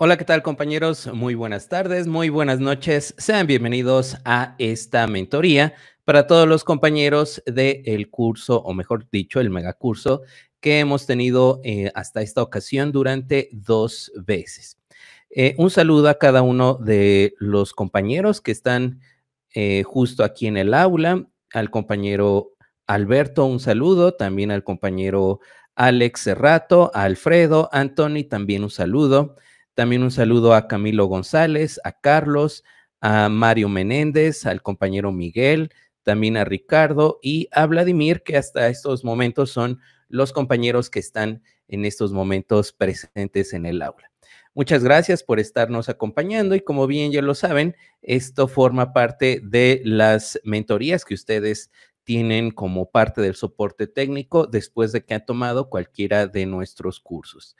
Hola, ¿qué tal compañeros? Muy buenas tardes, muy buenas noches. Sean bienvenidos a esta mentoría para todos los compañeros del curso, o mejor dicho, el megacurso que hemos tenido eh, hasta esta ocasión durante dos veces. Eh, un saludo a cada uno de los compañeros que están eh, justo aquí en el aula, al compañero Alberto, un saludo, también al compañero Alex Cerrato, a Alfredo, Anthony, también un saludo. También un saludo a Camilo González, a Carlos, a Mario Menéndez, al compañero Miguel, también a Ricardo y a Vladimir, que hasta estos momentos son los compañeros que están en estos momentos presentes en el aula. Muchas gracias por estarnos acompañando y como bien ya lo saben, esto forma parte de las mentorías que ustedes tienen como parte del soporte técnico después de que han tomado cualquiera de nuestros cursos.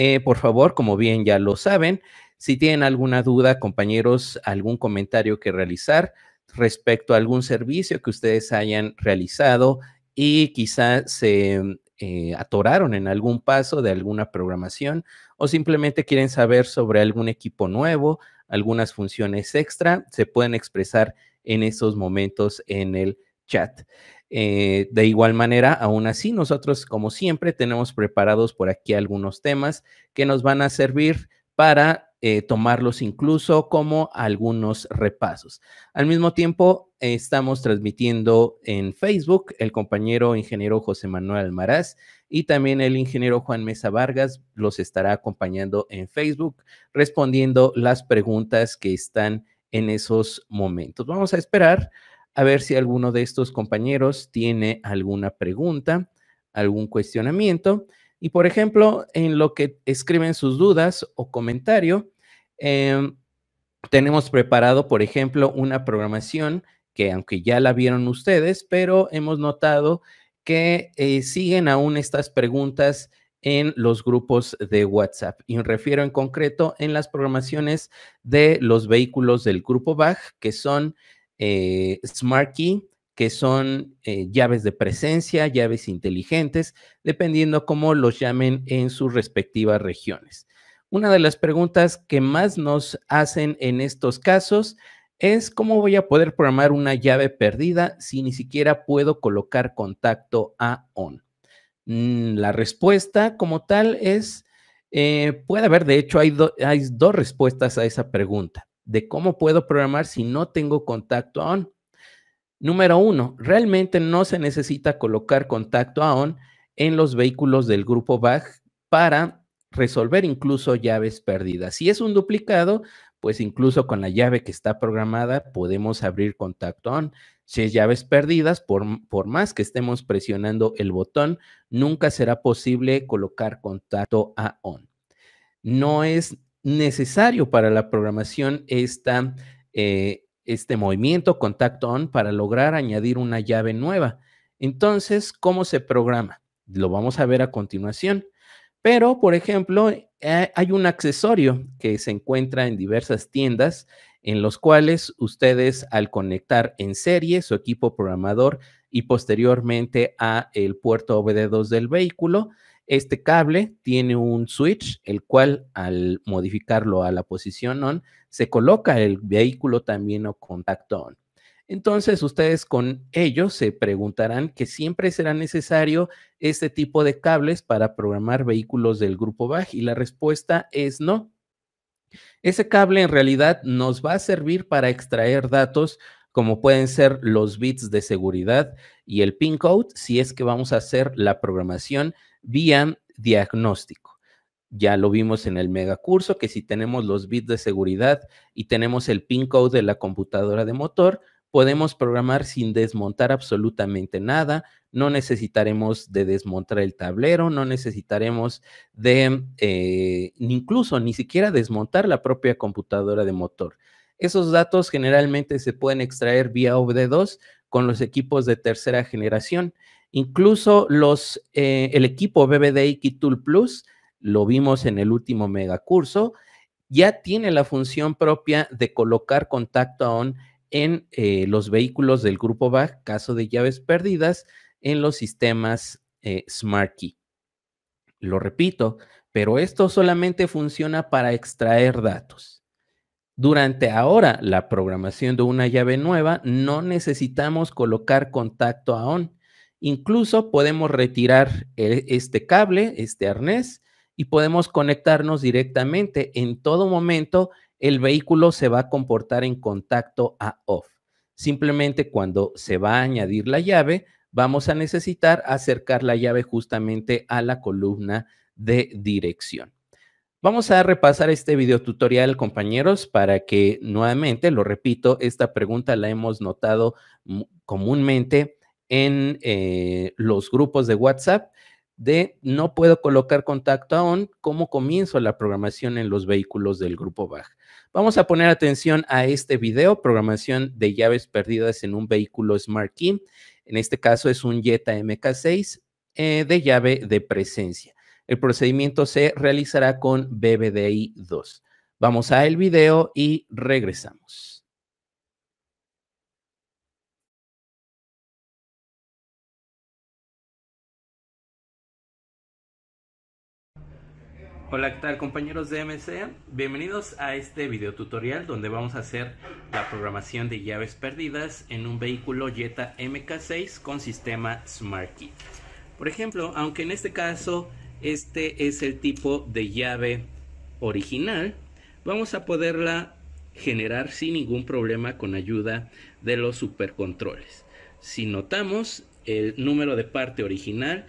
Eh, por favor, como bien ya lo saben, si tienen alguna duda, compañeros, algún comentario que realizar respecto a algún servicio que ustedes hayan realizado y quizás se mm, eh, atoraron en algún paso de alguna programación o simplemente quieren saber sobre algún equipo nuevo, algunas funciones extra, se pueden expresar en esos momentos en el chat. Eh, de igual manera, aún así, nosotros, como siempre, tenemos preparados por aquí algunos temas que nos van a servir para eh, tomarlos incluso como algunos repasos. Al mismo tiempo, estamos transmitiendo en Facebook el compañero ingeniero José Manuel Almaraz y también el ingeniero Juan Mesa Vargas los estará acompañando en Facebook respondiendo las preguntas que están en esos momentos. Vamos a esperar a ver si alguno de estos compañeros tiene alguna pregunta, algún cuestionamiento. Y por ejemplo, en lo que escriben sus dudas o comentario, em, tenemos preparado, por ejemplo, una programación que aunque ya la vieron ustedes, pero hemos notado que eh, siguen aún estas preguntas en los grupos de WhatsApp. Y me refiero en concreto en las programaciones de los vehículos del grupo BAG, que son eh, Smart Key, que son eh, llaves de presencia, llaves inteligentes, dependiendo cómo los llamen en sus respectivas regiones. Una de las preguntas que más nos hacen en estos casos es cómo voy a poder programar una llave perdida si ni siquiera puedo colocar contacto a on. Mm, la respuesta como tal es, eh, puede haber, de hecho, hay dos respuestas a esa pregunta de cómo puedo programar si no tengo contacto on. Número uno, realmente no se necesita colocar contacto on en los vehículos del grupo BAG para resolver incluso llaves perdidas. Si es un duplicado, pues incluso con la llave que está programada podemos abrir contacto on. Si es llaves perdidas, por, por más que estemos presionando el botón, nunca será posible colocar contacto a on. No es necesario para la programación eh, este movimiento contact on para lograr añadir una llave nueva. Entonces, ¿cómo se programa? Lo vamos a ver a continuación. Pero, por ejemplo, eh, hay un accesorio que se encuentra en diversas tiendas en los cuales ustedes al conectar en serie su equipo programador y posteriormente a el puerto OBD2 del vehículo, este cable tiene un switch, el cual al modificarlo a la posición on, se coloca el vehículo también o contacto on. Entonces, ustedes con ello se preguntarán que siempre será necesario este tipo de cables para programar vehículos del grupo BAG y la respuesta es no. Ese cable en realidad nos va a servir para extraer datos como pueden ser los bits de seguridad y el pin code si es que vamos a hacer la programación vía diagnóstico. Ya lo vimos en el megacurso, que si tenemos los bits de seguridad y tenemos el pin code de la computadora de motor, podemos programar sin desmontar absolutamente nada, no necesitaremos de desmontar el tablero, no necesitaremos de eh, incluso ni siquiera desmontar la propia computadora de motor. Esos datos generalmente se pueden extraer vía OBD2 con los equipos de tercera generación Incluso los, eh, el equipo BBDI Tool Plus, lo vimos en el último megacurso, ya tiene la función propia de colocar contacto on en eh, los vehículos del grupo BAG, caso de llaves perdidas, en los sistemas eh, Smart Key. Lo repito, pero esto solamente funciona para extraer datos. Durante ahora la programación de una llave nueva, no necesitamos colocar contacto on Incluso podemos retirar eh, este cable, este arnés, y podemos conectarnos directamente. En todo momento, el vehículo se va a comportar en contacto a off. Simplemente cuando se va a añadir la llave, vamos a necesitar acercar la llave justamente a la columna de dirección. Vamos a repasar este video tutorial, compañeros, para que nuevamente, lo repito, esta pregunta la hemos notado comúnmente en eh, los grupos de WhatsApp de no puedo colocar contacto aún, cómo comienzo la programación en los vehículos del grupo BAG. Vamos a poner atención a este video, programación de llaves perdidas en un vehículo Smart Key. En este caso es un Jetta MK6 eh, de llave de presencia. El procedimiento se realizará con BBDI 2. Vamos al video y regresamos. Hola, ¿qué tal compañeros de MC? Bienvenidos a este video tutorial donde vamos a hacer la programación de llaves perdidas en un vehículo Jetta MK6 con sistema SmartKey. Por ejemplo, aunque en este caso este es el tipo de llave original, vamos a poderla generar sin ningún problema con ayuda de los supercontroles. Si notamos el número de parte original,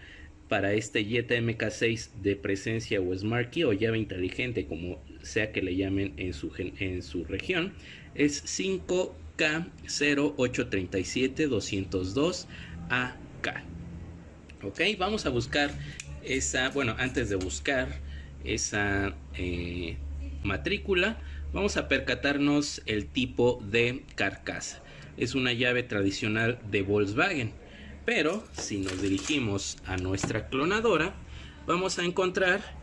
para este Jetta MK6 de presencia o Smart Key o llave inteligente, como sea que le llamen en su, en su región, es 5K0837202AK. Ok, vamos a buscar esa, bueno, antes de buscar esa eh, matrícula, vamos a percatarnos el tipo de carcasa. Es una llave tradicional de Volkswagen pero si nos dirigimos a nuestra clonadora, vamos a encontrar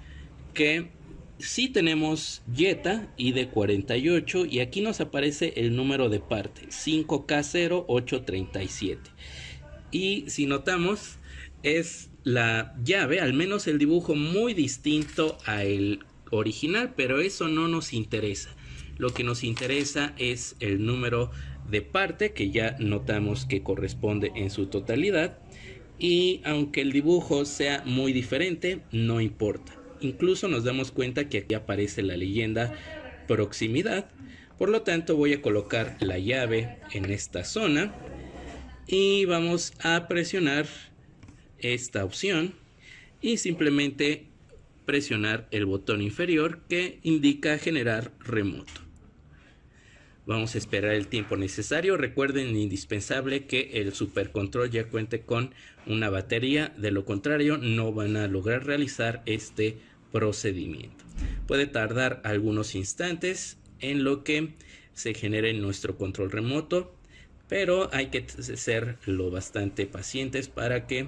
que sí tenemos y ID48 y aquí nos aparece el número de parte 5K0837. Y si notamos, es la llave, al menos el dibujo muy distinto al original, pero eso no nos interesa. Lo que nos interesa es el número de parte que ya notamos que corresponde en su totalidad y aunque el dibujo sea muy diferente no importa incluso nos damos cuenta que aquí aparece la leyenda proximidad por lo tanto voy a colocar la llave en esta zona y vamos a presionar esta opción y simplemente presionar el botón inferior que indica generar remoto Vamos a esperar el tiempo necesario. Recuerden indispensable que el supercontrol ya cuente con una batería. De lo contrario, no van a lograr realizar este procedimiento. Puede tardar algunos instantes en lo que se genere nuestro control remoto, pero hay que ser lo bastante pacientes para que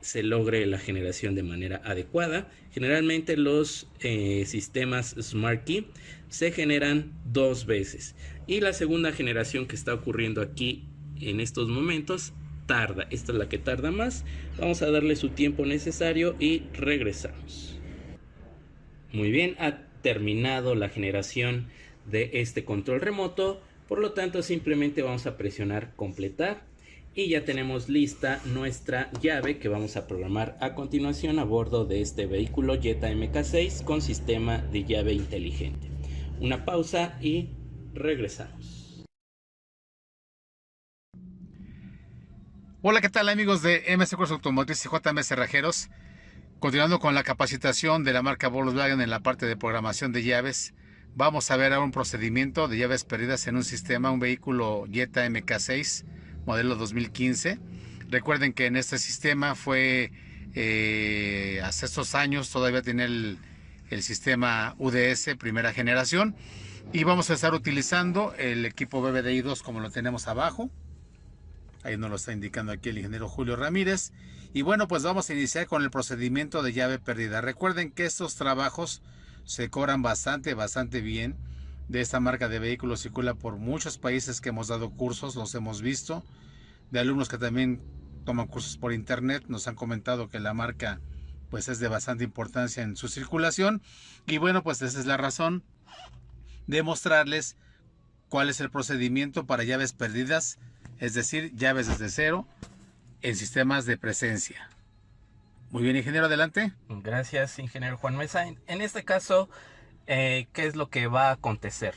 se logre la generación de manera adecuada Generalmente los eh, sistemas Smart Key se generan dos veces y la segunda generación que está ocurriendo aquí en estos momentos tarda. Esta es la que tarda más. Vamos a darle su tiempo necesario y regresamos. Muy bien, ha terminado la generación de este control remoto. Por lo tanto, simplemente vamos a presionar completar y ya tenemos lista nuestra llave que vamos a programar a continuación a bordo de este vehículo Jetta MK6 con sistema de llave inteligente. Una pausa y regresamos. Hola, ¿qué tal amigos de MS Cursos Automotriz y JM Cerrajeros? Continuando con la capacitación de la marca Volkswagen en la parte de programación de llaves, vamos a ver ahora un procedimiento de llaves perdidas en un sistema, un vehículo Jetta MK6 modelo 2015. Recuerden que en este sistema fue, eh, hace estos años todavía tiene el, sistema UDS primera generación y vamos a estar utilizando el equipo BBDI 2 como lo tenemos abajo. Ahí nos lo está indicando aquí el ingeniero Julio Ramírez. Y bueno, pues vamos a iniciar con el procedimiento de llave perdida. Recuerden que estos trabajos se cobran bastante, bastante bien de esta marca de vehículos circula por muchos países que hemos dado cursos, los hemos visto, de alumnos que también toman cursos por internet, nos han comentado que la marca pues es de bastante importancia en su circulación y bueno pues esa es la razón de mostrarles cuál es el procedimiento para llaves perdidas, es decir, llaves desde cero en sistemas de presencia. Muy bien, ingeniero, adelante. Gracias, ingeniero Juan Mesa. En este caso, eh, qué es lo que va a acontecer.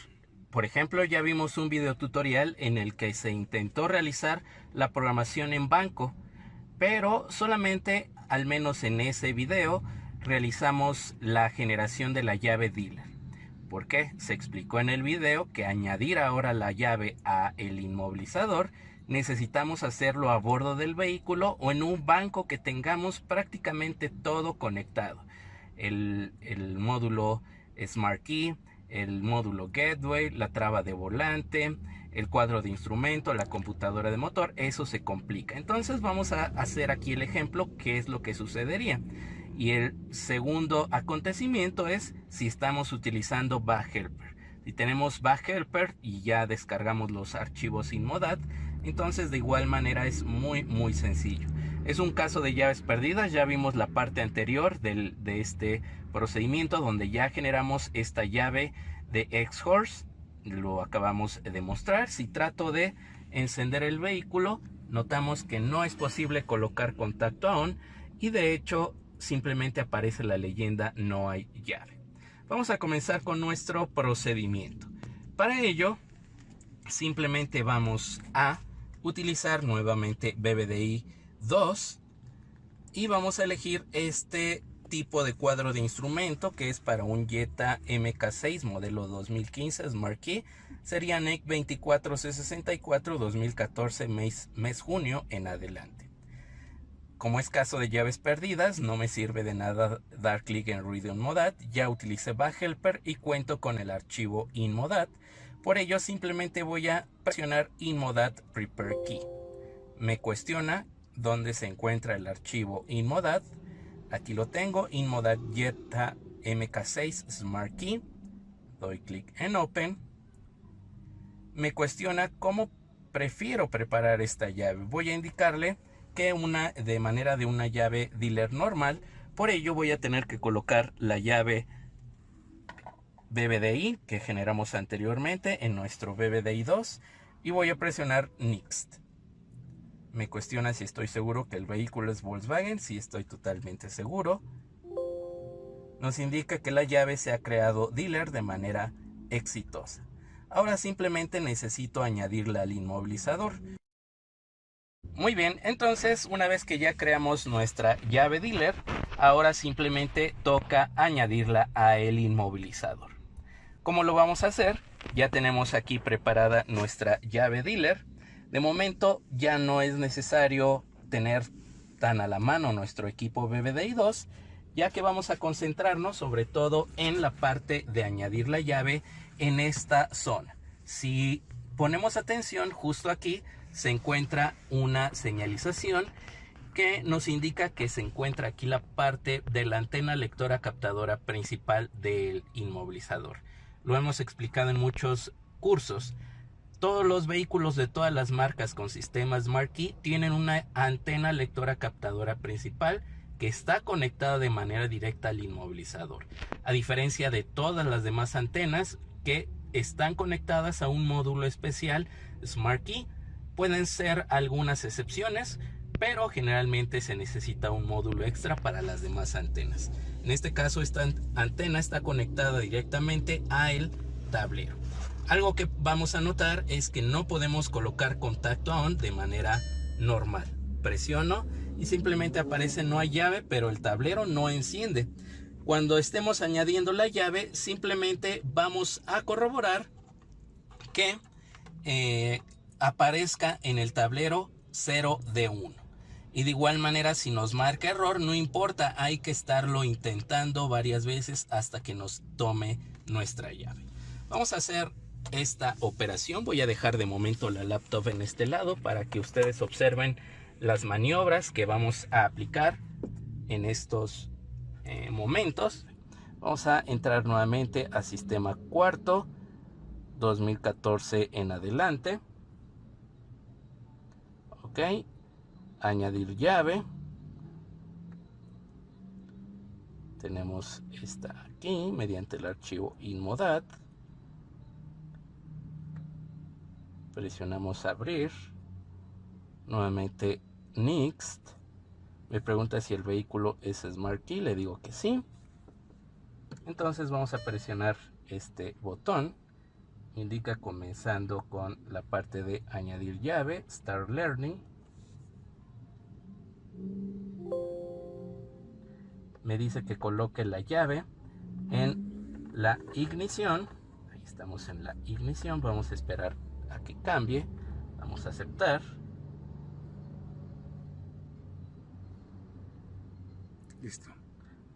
Por ejemplo, ya vimos un video tutorial en el que se intentó realizar la programación en banco, pero solamente, al menos en ese video, realizamos la generación de la llave dealer. ¿Por qué? Se explicó en el video que añadir ahora la llave a el inmovilizador necesitamos hacerlo a bordo del vehículo o en un banco que tengamos prácticamente todo conectado. el módulo Smart Key, el módulo Gateway, la traba de volante, el cuadro de instrumento, la computadora de motor, eso se complica. Entonces vamos a hacer aquí el ejemplo, qué es lo que sucedería. Y el segundo acontecimiento es si estamos utilizando Bug Helper. Si tenemos Bug Helper y ya descargamos los archivos sin modad, entonces de igual manera es muy muy sencillo. Es un caso de llaves perdidas, ya vimos la parte anterior de este procedimiento donde ya generamos esta llave de X-Horse, lo acabamos de mostrar. Si trato de encender el vehículo, notamos que no es posible colocar contacto aún y de hecho simplemente aparece la leyenda no hay llave. Vamos a comenzar con nuestro procedimiento. Para ello, simplemente vamos a utilizar nuevamente BBDI 2 y vamos a elegir este tipo de cuadro de instrumento que es para un Jetta MK6 modelo 2015 Smart Key sería NEC 24C64 2014 mes, mes junio en adelante como es caso de llaves perdidas, no me sirve de nada dar clic en Read Modat, ya utilicé helper y cuento con el archivo InModat, por ello simplemente voy a presionar InModat Prepare Key. Me cuestiona donde se encuentra el archivo Inmodat. Aquí lo tengo, Inmodat Jetta MK6 Smart Key. Doy clic en Open. Me cuestiona cómo prefiero preparar esta llave. Voy a indicarle que una de manera de una llave dealer normal. Por ello voy a tener que colocar la llave BBDI que generamos anteriormente en nuestro BBDI 2 y voy a presionar Next. Me cuestiona si estoy seguro que el vehículo es Volkswagen, si estoy totalmente seguro. Nos indica que la llave se ha creado dealer de manera exitosa. Ahora simplemente necesito añadirla al inmovilizador. Muy bien, entonces una vez que ya creamos nuestra llave dealer, ahora simplemente toca añadirla a el inmovilizador. ¿Cómo lo vamos a hacer? Ya tenemos aquí preparada nuestra llave dealer. De momento ya no es necesario tener tan a la mano nuestro equipo BBDI 2, ya que vamos a concentrarnos sobre todo en la parte de añadir la llave en esta zona. Si ponemos atención, justo aquí se encuentra una señalización que nos indica que se encuentra aquí la parte de la antena lectora captadora principal del inmovilizador. Lo hemos explicado en muchos cursos. Todos los vehículos de todas las marcas con sistema SmartKey tienen una antena lectora captadora principal que está conectada de manera directa al inmovilizador, a diferencia de todas las demás antenas que están conectadas a un módulo especial SmartKey. Pueden ser algunas excepciones, pero generalmente se necesita un módulo extra para las demás antenas. En este caso, esta antena está conectada directamente al tablero. Algo que vamos a notar es que no podemos colocar contacto aún de manera normal. Presiono y simplemente aparece no hay llave, pero el tablero no enciende. Cuando estemos añadiendo la llave, simplemente vamos a corroborar que eh, aparezca en el tablero 0 de 1. Y de igual manera, si nos marca error, no importa, hay que estarlo intentando varias veces hasta que nos tome nuestra llave. Vamos a hacer esta operación. Voy a dejar de momento la laptop en este lado para que ustedes observen las maniobras que vamos a aplicar en estos eh, momentos. Vamos a entrar nuevamente a sistema cuarto 2014 en adelante. Ok, añadir llave. Tenemos esta aquí mediante el archivo inmodat presionamos abrir, nuevamente next, me pregunta si el vehículo es Smart Key, le digo que sí, entonces vamos a presionar este botón, indica comenzando con la parte de añadir llave, Start Learning, me dice que coloque la llave en la ignición, ahí estamos en la ignición, vamos a esperar que cambie. Vamos a aceptar. Listo.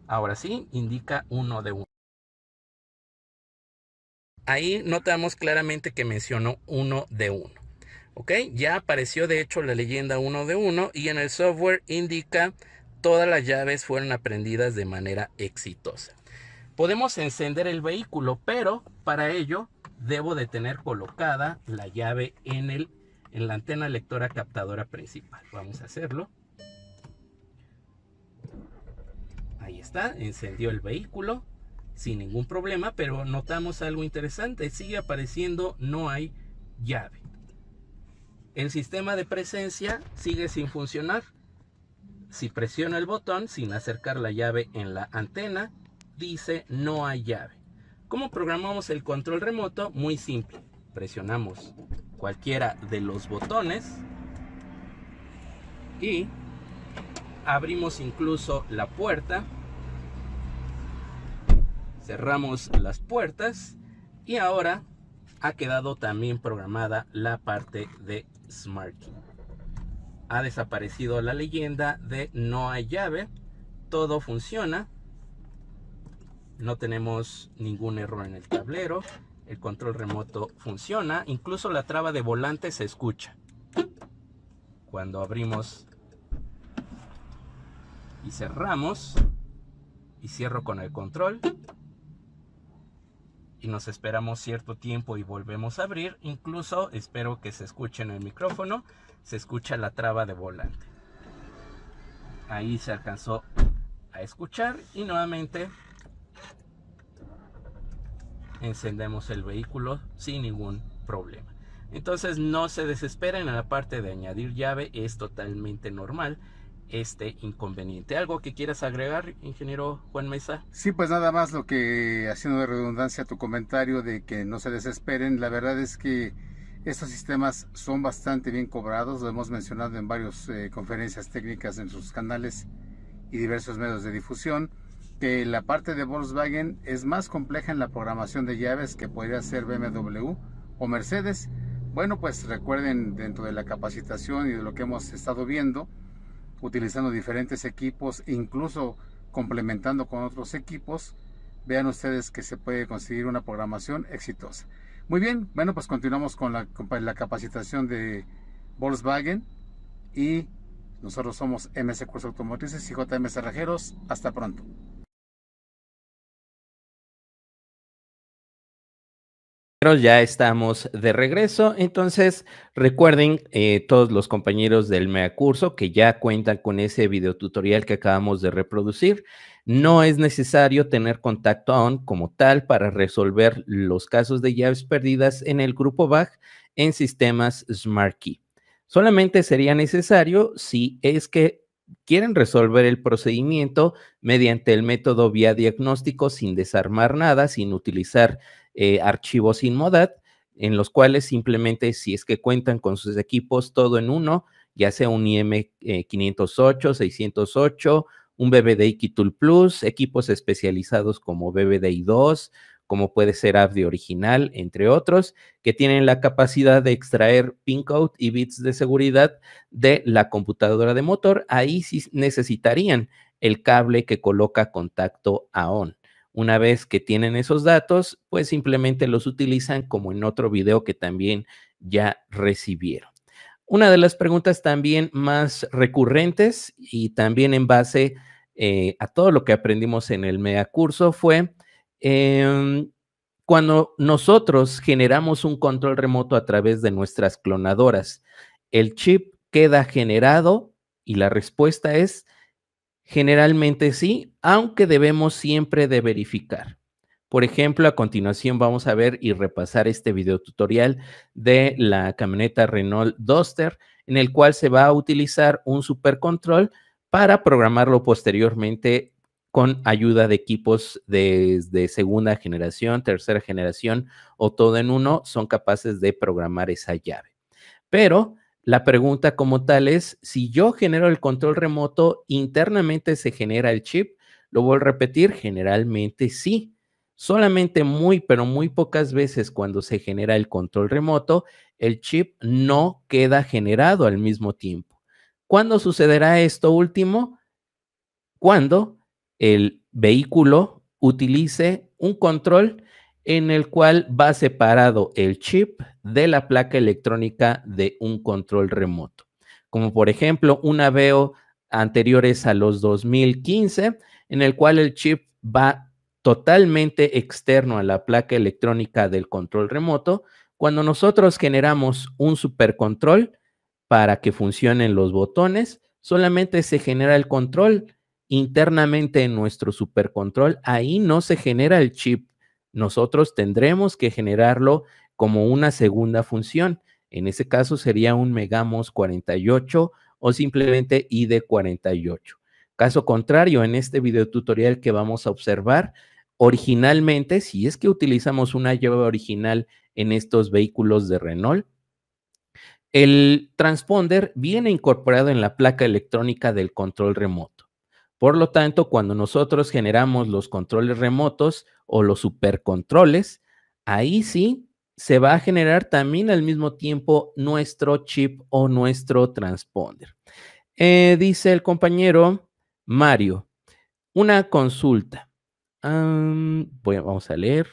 Ahora sí, indica uno de uno. Ahí notamos claramente que mencionó uno de uno. ¿Ok? Ya apareció de hecho la leyenda uno de uno y en el software indica todas las llaves fueron aprendidas de manera exitosa. Podemos encender el vehículo, pero para ello debo de tener colocada la llave en, el, en la antena lectora captadora principal. Vamos a hacerlo. Ahí está, encendió el vehículo sin ningún problema, pero notamos algo interesante, sigue apareciendo no hay llave. El sistema de presencia sigue sin funcionar. Si presiono el botón sin acercar la llave en la antena, dice no hay llave. ¿Cómo programamos el control remoto? Muy simple. Presionamos cualquiera de los botones y abrimos incluso la puerta. Cerramos las puertas y ahora ha quedado también programada la parte de Smart Ha desaparecido la leyenda de no hay llave, todo funciona no tenemos ningún error en el tablero, el control remoto funciona, incluso la traba de volante se escucha. Cuando abrimos y cerramos y cierro con el control y nos esperamos cierto tiempo y volvemos a abrir, incluso espero que se escuche en el micrófono, se escucha la traba de volante. Ahí se alcanzó a escuchar y nuevamente encendemos el vehículo sin ningún problema. Entonces no se desesperen en la parte de añadir llave, es totalmente normal este inconveniente. ¿Algo que quieras agregar, ingeniero Juan Mesa? Sí, pues nada más lo que, haciendo de redundancia tu comentario de que no se desesperen, la verdad es que estos sistemas son bastante bien cobrados, lo hemos mencionado en varias eh, conferencias técnicas en sus canales y diversos medios de difusión que la parte de Volkswagen es más compleja en la programación de llaves que podría ser BMW o Mercedes. Bueno, pues recuerden dentro de la capacitación y de lo que hemos estado viendo, utilizando diferentes equipos, incluso complementando con otros equipos, vean ustedes que se puede conseguir una programación exitosa. Muy bien, bueno, pues continuamos con la, capacitación de Volkswagen y nosotros somos MS Curso Automotrices y JM Cerrajeros. Hasta pronto. Pero ya estamos de regreso, entonces recuerden eh, todos los compañeros del mea curso que ya cuentan con ese tutorial que acabamos de reproducir. No es necesario tener contacto aún como tal para resolver los casos de llaves perdidas en el grupo BAG en sistemas Smart Solamente sería necesario si es que quieren resolver el procedimiento mediante el método vía diagnóstico sin desarmar nada, sin utilizar Archivos eh, archivos Inmodat, en los cuales simplemente si es que cuentan con sus equipos todo en uno, ya sea un IM508, 608, eh, un BBDI Kitul Plus, equipos especializados como BBDI 2, como puede ser AVDI original, entre otros, que tienen la capacidad de extraer pin code y bits de seguridad de la computadora de motor. Ahí sí necesitarían el cable que coloca contacto a on. Una vez que tienen esos datos, pues simplemente los utilizan como en otro video que también ya recibieron. Una de las preguntas también más recurrentes y también en base eh, a todo lo que aprendimos en el mega curso fue em, cuando nosotros generamos un control remoto a través de nuestras clonadoras, el chip queda generado y la respuesta es Generalmente sí, aunque debemos siempre de verificar. Por ejemplo, a continuación vamos a ver y repasar este video tutorial de la camioneta Renault Duster, en el cual se va a utilizar un supercontrol para programarlo posteriormente con ayuda de equipos de, segunda generación, tercera generación o todo en uno, son capaces de programar esa llave. Pero la pregunta como tal es, si yo genero el control remoto, internamente se genera el chip. Lo voy a repetir, generalmente sí. Solamente muy, pero muy pocas veces cuando se genera el control remoto, el chip no queda generado al mismo tiempo. ¿Cuándo sucederá esto último? Cuando el vehículo utilice un control en el cual va separado el chip de la placa electrónica de un control remoto, como por ejemplo una veo anteriores a los 2015, en el cual el chip va totalmente externo a la placa electrónica del control remoto, cuando nosotros generamos un supercontrol para que funcionen los botones, solamente se genera el control internamente en nuestro supercontrol. Ahí no se genera el chip. Nosotros tendremos que generarlo como una segunda función. En ese caso sería un megamos 48 o simplemente ID 48. Caso contrario, en este video tutorial que vamos a observar, originalmente, si es que utilizamos una llave original en estos vehículos de Renault, el transponder viene incorporado en la placa electrónica del control remoto. Por lo tanto, cuando nosotros generamos los controles remotos o los supercontroles, ahí sí se va a generar también al mismo tiempo nuestro chip o nuestro transponder. Eh, dice el compañero Mario, una consulta. vamos a leer.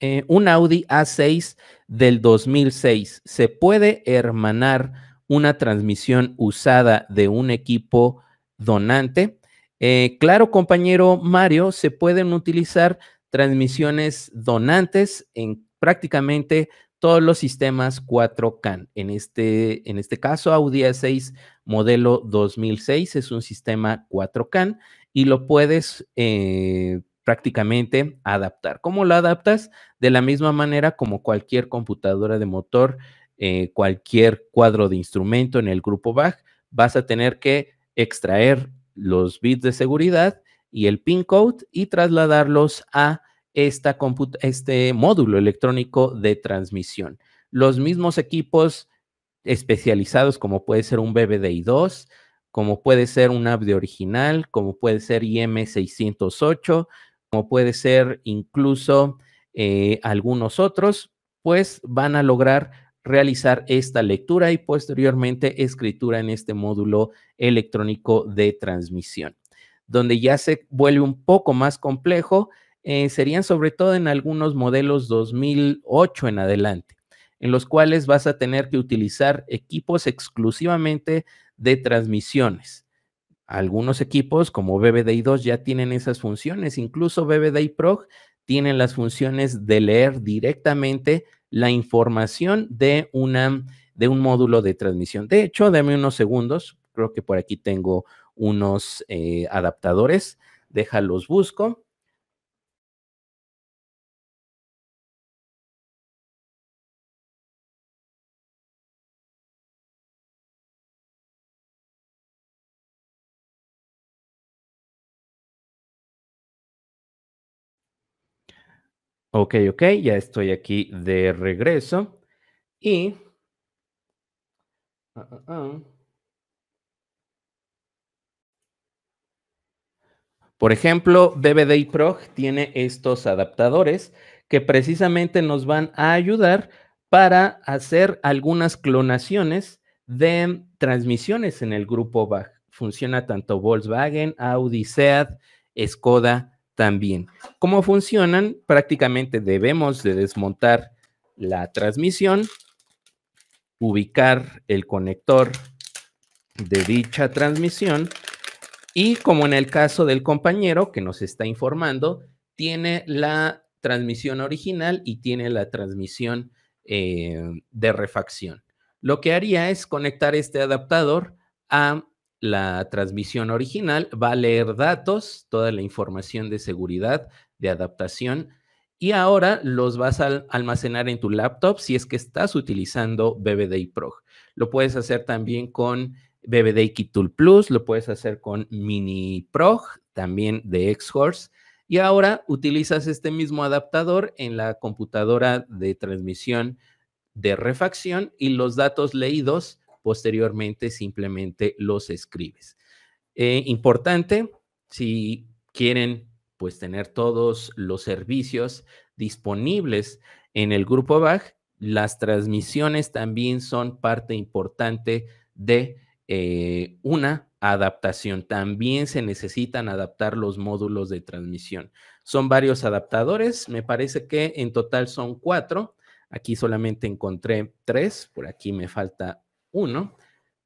Eh, un Audi A6 del 2006. ¿Se puede hermanar una transmisión usada de un equipo donante? Eh, claro, compañero Mario, se pueden utilizar transmisiones donantes en prácticamente todos los sistemas 4CAN. En este, en este caso, Audi A6 modelo 2006 es un sistema 4CAN y lo puedes eh, prácticamente adaptar. ¿Cómo lo adaptas? De la misma manera como cualquier computadora de motor, eh, cualquier cuadro de instrumento en el grupo BAG, vas a tener que extraer los bits de seguridad y el pin code y trasladarlos a este módulo electrónico de transmisión. Los mismos equipos especializados como puede ser un BBDI2, como puede ser un app de original, como puede ser IM608, como puede ser incluso eh, algunos otros, pues van a lograr realizar esta lectura y posteriormente escritura en este módulo electrónico de transmisión, donde ya se vuelve un poco más complejo eh, serían sobre todo en algunos modelos 2008 en adelante, en los cuales vas a tener que utilizar equipos exclusivamente de transmisiones. Algunos equipos como BBDI 2 ya tienen esas funciones, incluso BBDI Pro tienen las funciones de leer directamente la información de, una, de un módulo de transmisión. De hecho, dame unos segundos, creo que por aquí tengo unos eh, adaptadores, déjalos busco Ok, ok, ya estoy aquí de regreso. Y... Ah, ah, ah. Por ejemplo, DVD Pro tiene estos adaptadores que precisamente nos van a ayudar para hacer algunas clonaciones de transmisiones en el grupo VAG. Funciona tanto Volkswagen, Audi, SEAT, Skoda, también. ¿Cómo funcionan? Prácticamente debemos de desmontar la transmisión, ubicar el conector de dicha transmisión y como en el caso del compañero que nos está informando, tiene la transmisión original y tiene la transmisión eh, de refacción. Lo que haría es conectar este adaptador a la transmisión original va a leer datos, toda la información de seguridad, de adaptación, y ahora los vas a almacenar en tu laptop si es que estás utilizando BBDI Pro. Lo puedes hacer también con BBDI Kitool Plus, lo puedes hacer con Mini Pro, también de Xhorse. Y ahora utilizas este mismo adaptador en la computadora de transmisión de refacción y los datos leídos posteriormente simplemente los escribes. Eh, importante, si quieren pues tener todos los servicios disponibles en el grupo BAG, las transmisiones también son parte importante de eh, una adaptación. También se necesitan adaptar los módulos de transmisión. Son varios adaptadores, me parece que en total son cuatro. Aquí solamente encontré tres, por aquí me falta uno,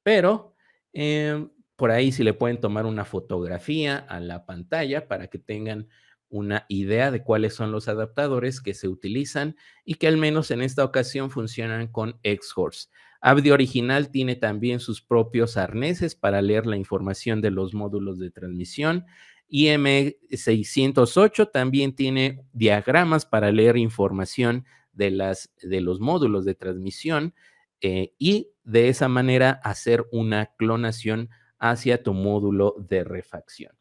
pero em, por ahí si le pueden tomar una fotografía a la pantalla para que tengan una idea de cuáles son los adaptadores que se utilizan y que al menos en esta ocasión funcionan con X-Horse. Abdi Original tiene también sus propios arneses para leer la información de los módulos de transmisión. IM608 e también tiene diagramas para leer información de, las, de los módulos de transmisión eh, y de esa manera hacer una clonación hacia tu módulo de refacción.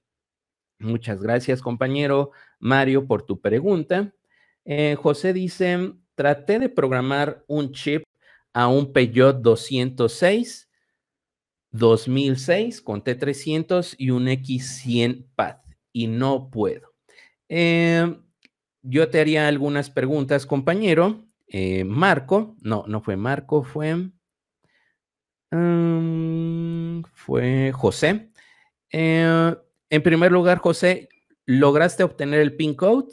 Muchas gracias, compañero Mario, por tu pregunta. Eh, José dice, traté de programar un chip a un Peugeot 206 2006 con T300 y un X100 Path y no puedo. Eh, yo te haría algunas preguntas, compañero, eh, Marco, no, no fue Marco, fue, mm, fue José. Eh, en primer lugar, José, lograste obtener el pin code.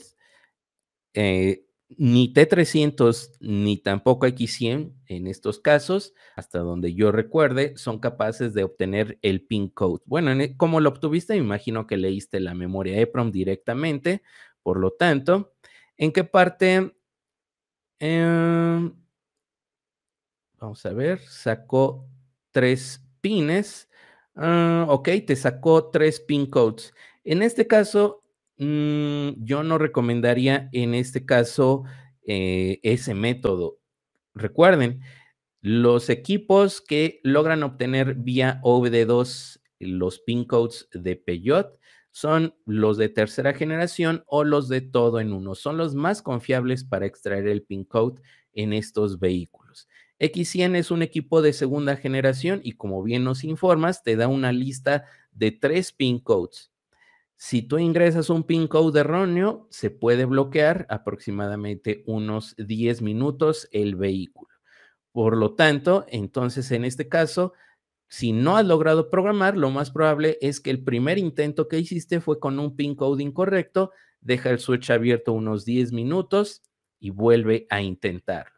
Eh, ni T300 ni tampoco X100 en estos casos, hasta donde yo recuerde, son capaces de obtener el pin code. Bueno, e, como lo obtuviste? Me imagino que leíste la memoria EPROM directamente, por lo tanto, ¿en qué parte Em, vamos a ver, sacó tres pines. Ah, ok, te sacó tres pin codes. En este caso, mm, yo no recomendaría en este caso eh, ese método. Recuerden, los equipos que logran obtener vía OBD2 los pin codes de Peyot son los de tercera generación o los de todo en uno. Son los más confiables para extraer el pin code en estos vehículos. X100 es un equipo de segunda generación y como bien nos informas, te da una lista de tres pin codes. Si tú ingresas un pin code erróneo, se puede bloquear aproximadamente unos 10 minutos el vehículo. Por lo tanto, entonces en este caso, si no has logrado programar, lo más probable es que el primer intento que hiciste fue con un pin code incorrecto. Deja el switch abierto unos 10 minutos y vuelve a intentarlo.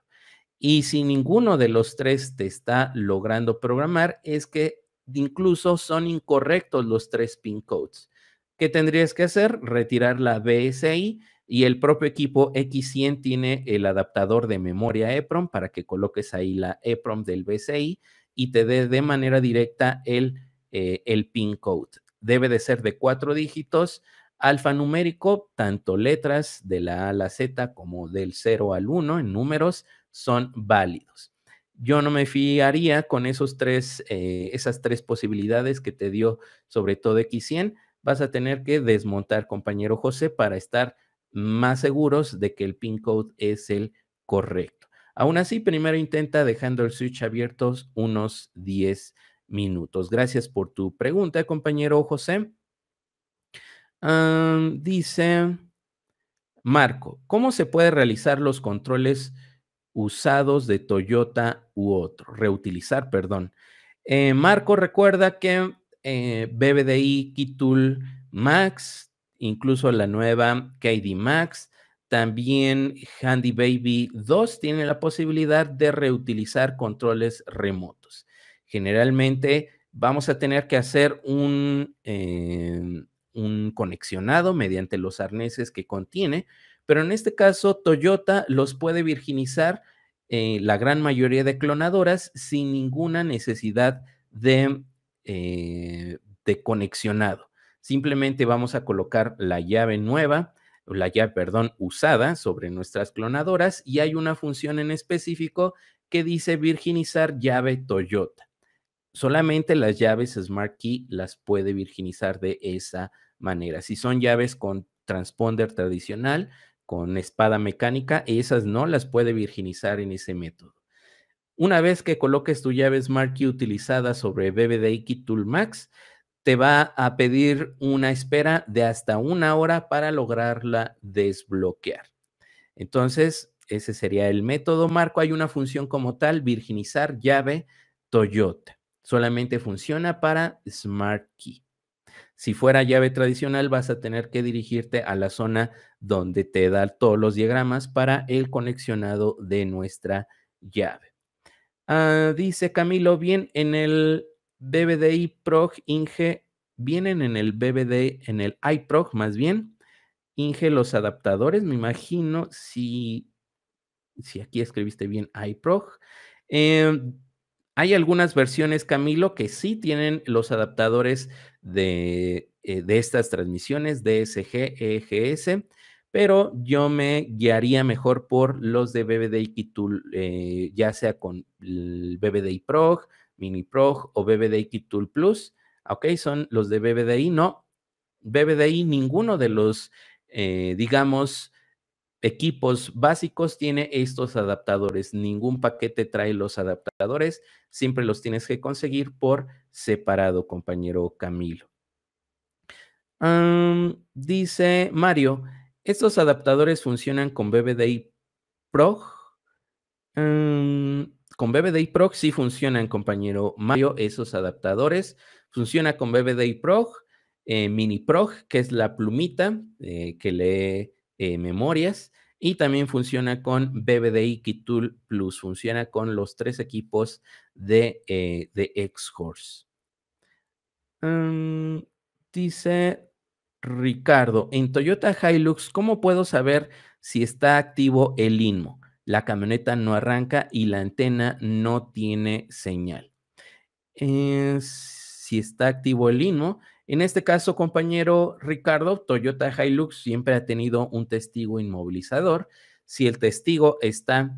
Y si ninguno de los tres te está logrando programar, es que incluso son incorrectos los tres pin codes. ¿Qué tendrías que hacer? Retirar la BSI y el propio equipo X100 tiene el adaptador de memoria EPROM para que coloques ahí la EPROM del BSI y te dé de manera directa el, eh, el PIN code. Debe de ser de cuatro dígitos alfanumérico, tanto letras de la A a la Z como del 0 al 1 en números son válidos. Yo no me fiaría con esos tres, eh, esas tres posibilidades que te dio sobre todo X100. Vas a tener que desmontar, compañero José, para estar más seguros de que el PIN code es el correcto. Aún así, primero intenta dejando el switch abierto unos 10 minutos. Gracias por tu pregunta, compañero José. Ah, dice Marco, ¿cómo se puede realizar los controles usados de Toyota u otro? Reutilizar, perdón. Eh, Marco, recuerda que eh, BBDI, Kitul Max, incluso la nueva KD Max, también Handy Baby 2 tiene la posibilidad de reutilizar controles remotos. Generalmente vamos a tener que hacer eh, un, conexionado mediante los arneses que contiene, pero en este caso Toyota los puede virginizar eh, la gran mayoría de clonadoras sin ninguna necesidad de, eh, de conexionado. Simplemente vamos a colocar la llave nueva la llave, perdón, usada sobre nuestras clonadoras y hay una función en específico que dice virginizar llave Toyota. Solamente las llaves Smart Key las puede virginizar de esa manera. Si son llaves con transponder tradicional, con espada mecánica, esas no las puede virginizar en ese método. Una vez que coloques tu llave Smart Key utilizada sobre BBDI Tool Max, te va a pedir una espera de hasta una hora para lograrla desbloquear. Entonces, ese sería el método, Marco. Hay una función como tal, virginizar llave Toyota. Solamente funciona para Smart Key. Si fuera llave tradicional, vas a tener que dirigirte a la zona donde te da todos los diagramas para el conexionado de nuestra llave. Ah, dice Camilo, bien, en el BBDI, PROG, INGE vienen en el BBD, en el iProg más bien. Inge, los adaptadores, me imagino, si, si aquí escribiste bien iProg. Em, hay algunas versiones, Camilo, que sí tienen los adaptadores de, eh, estas transmisiones, DSG, EGS, pero yo me guiaría mejor por los de BBDI Kitul, eh, ya sea con el BBDI Prog, Mini Pro o BBDI Tool Plus. Ok, son los de BBDI, no. BBDI, ninguno de los, eh, digamos, equipos básicos tiene estos adaptadores. Ningún paquete trae los adaptadores. Siempre los tienes que conseguir por separado, compañero Camilo. dice Mario, estos adaptadores funcionan con BBDI Pro. Con BBDI Pro sí funcionan, compañero Mario, esos adaptadores. Funciona con BBDI Pro, eh, Mini Pro, que es la plumita eh, que lee eh, memorias. Y también funciona con BBDI Kitool Plus. Funciona con los tres equipos de, de mm, dice Ricardo, en Toyota Hilux, ¿cómo puedo saber si está activo el INMO? la camioneta no arranca y la antena no tiene señal. Eh, si está activo el inmo en este caso, compañero Ricardo, Toyota Hilux siempre ha tenido un testigo inmovilizador. Si el testigo está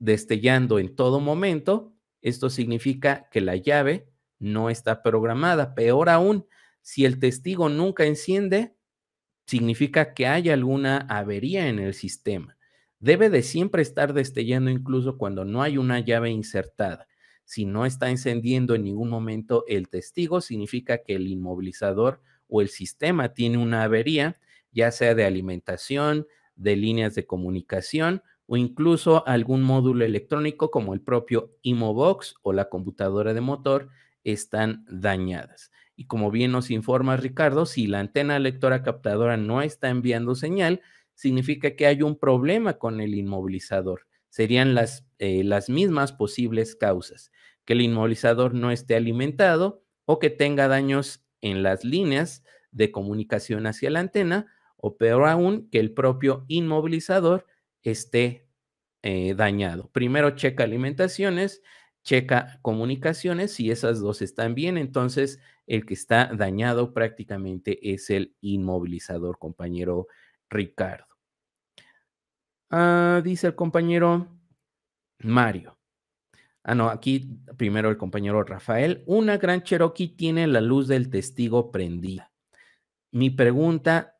destellando en todo momento, esto significa que la llave no está programada. Peor aún, si el testigo nunca enciende, significa que hay alguna avería en el sistema. Debe de siempre estar destellando incluso cuando no hay una llave insertada. Si no está encendiendo en ningún momento el testigo, significa que el inmovilizador o el sistema tiene una avería, ya sea de alimentación, de líneas de comunicación o incluso algún módulo electrónico como el propio ImoBox o la computadora de motor están dañadas. Y como bien nos informa Ricardo, si la antena lectora captadora no está enviando señal, significa que hay un problema con el inmovilizador. Serían las, eh, las mismas posibles causas, que el inmovilizador no esté alimentado o que tenga daños en las líneas de comunicación hacia la antena o peor aún, que el propio inmovilizador esté eh, dañado. Primero checa alimentaciones, checa comunicaciones, si esas dos están bien, entonces el que está dañado prácticamente es el inmovilizador, compañero Ricardo. Ah, dice el compañero Mario. Ah, no, aquí primero el compañero Rafael. Una gran Cherokee tiene la luz del testigo prendida. Mi pregunta,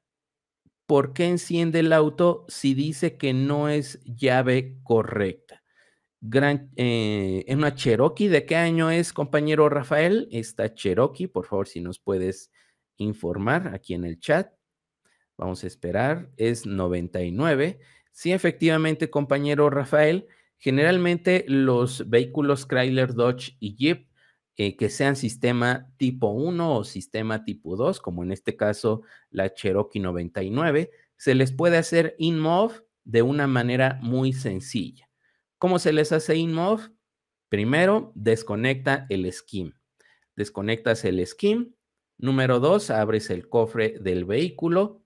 ¿por qué enciende el auto si dice que no es llave correcta? en eh, una Cherokee, ¿de qué año es, compañero Rafael? Esta Cherokee, por favor, si nos puedes informar aquí en el chat. Vamos a esperar, es 99. Sí, efectivamente, compañero Rafael. Generalmente los vehículos Chrysler, Dodge y Jeep eh, que sean sistema tipo 1 o sistema tipo 2, como en este caso la Cherokee 99, se les puede hacer InMov de una manera muy sencilla. ¿Cómo se les hace InMov? Primero, desconecta el skin. Desconectas el skin. Número dos, abres el cofre del vehículo.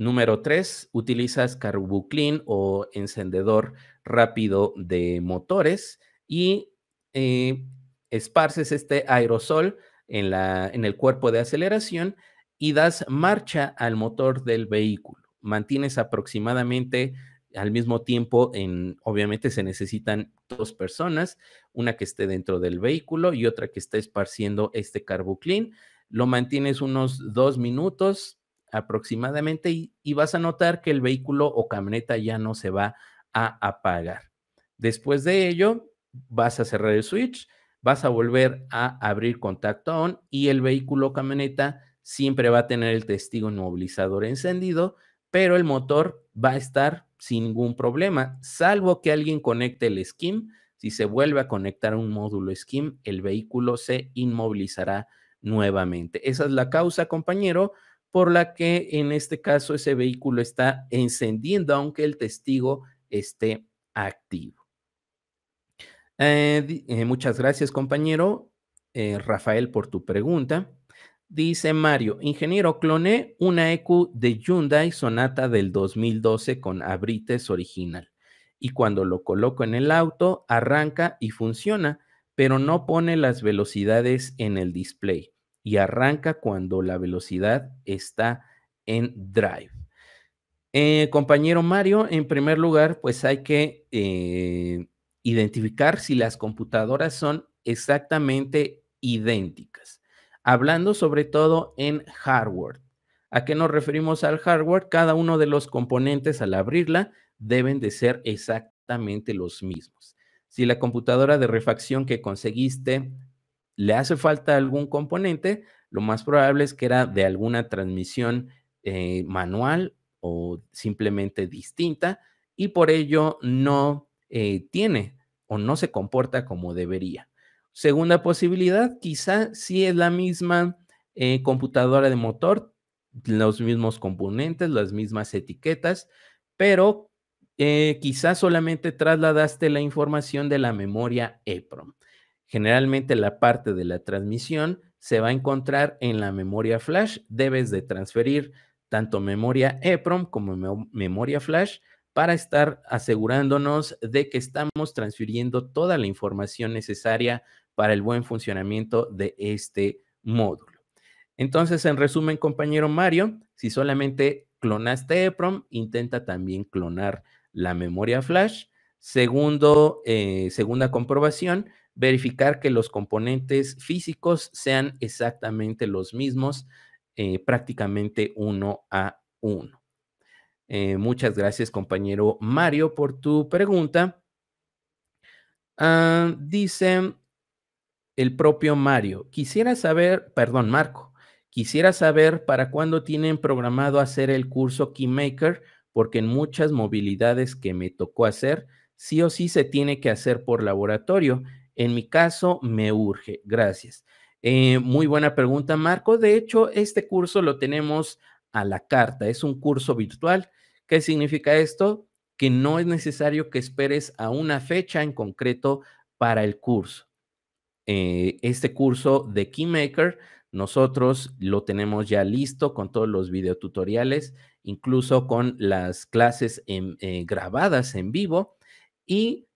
Número tres, utilizas carbuclín o encendedor rápido de motores y eh, esparces este aerosol en, la, en el cuerpo de aceleración y das marcha al motor del vehículo. Mantienes aproximadamente al mismo tiempo, en, obviamente se necesitan dos personas, una que esté dentro del vehículo y otra que esté esparciendo este carbuclín. Lo mantienes unos dos minutos, aproximadamente y, vas a notar que el vehículo o camioneta ya no se va a apagar. Después de ello, vas a cerrar el switch, vas a volver a abrir contacto on y el vehículo o camioneta siempre va a tener el testigo inmovilizador encendido, pero el motor va a estar sin ningún problema, salvo que alguien conecte el skim. Si se vuelve a conectar un módulo skim, el vehículo se inmovilizará nuevamente. Esa es la causa, compañero por la que en este caso ese vehículo está encendiendo aunque el testigo esté activo. Eh, eh, muchas gracias, compañero eh, Rafael, por tu pregunta. Dice Mario, ingeniero, cloné una EQ de Hyundai Sonata del 2012 con abrites original. Y cuando lo coloco en el auto, arranca y funciona, pero no pone las velocidades en el display y arranca cuando la velocidad está en drive. Eh, compañero Mario, en primer lugar, pues hay que eh, identificar si las computadoras son exactamente idénticas. Hablando sobre todo en hardware. ¿A qué nos referimos al hardware? Cada uno de los componentes al abrirla deben de ser exactamente los mismos. Si la computadora de refacción que conseguiste le hace falta algún componente, lo más probable es que era de alguna transmisión eh, manual o simplemente distinta y por ello no eh, tiene o no se comporta como debería. Segunda posibilidad, quizá sí es la misma eh, computadora de motor, los mismos componentes, las mismas etiquetas, pero quizá quizás solamente trasladaste la información de la memoria EPROM. Generalmente la parte de la transmisión se va a encontrar en la memoria flash. Debes de transferir tanto memoria EEPROM como memoria flash para estar asegurándonos de que estamos transfiriendo toda la información necesaria para el buen funcionamiento de este módulo. Entonces, en resumen, compañero Mario, si solamente clonaste EPROM, intenta también clonar la memoria flash. Segundo, eh, segunda comprobación, verificar que los componentes físicos sean exactamente los mismos, eh, prácticamente uno a uno. Eh, muchas gracias, compañero Mario, por tu pregunta. Ah, dice el propio Mario, quisiera saber, perdón, Marco, quisiera saber para cuándo tienen programado hacer el curso Keymaker, porque en muchas movilidades que me tocó hacer, sí o sí se tiene que hacer por laboratorio en mi caso, me urge. Gracias. Eh, muy buena pregunta, Marco. De hecho, este curso lo tenemos a la carta. Es un curso virtual. ¿Qué significa esto? Que no es necesario que esperes a una fecha en concreto para el curso. Eh, este curso de Keymaker, nosotros lo tenemos ya listo con todos los videotutoriales, incluso con las clases eh, grabadas en vivo. Y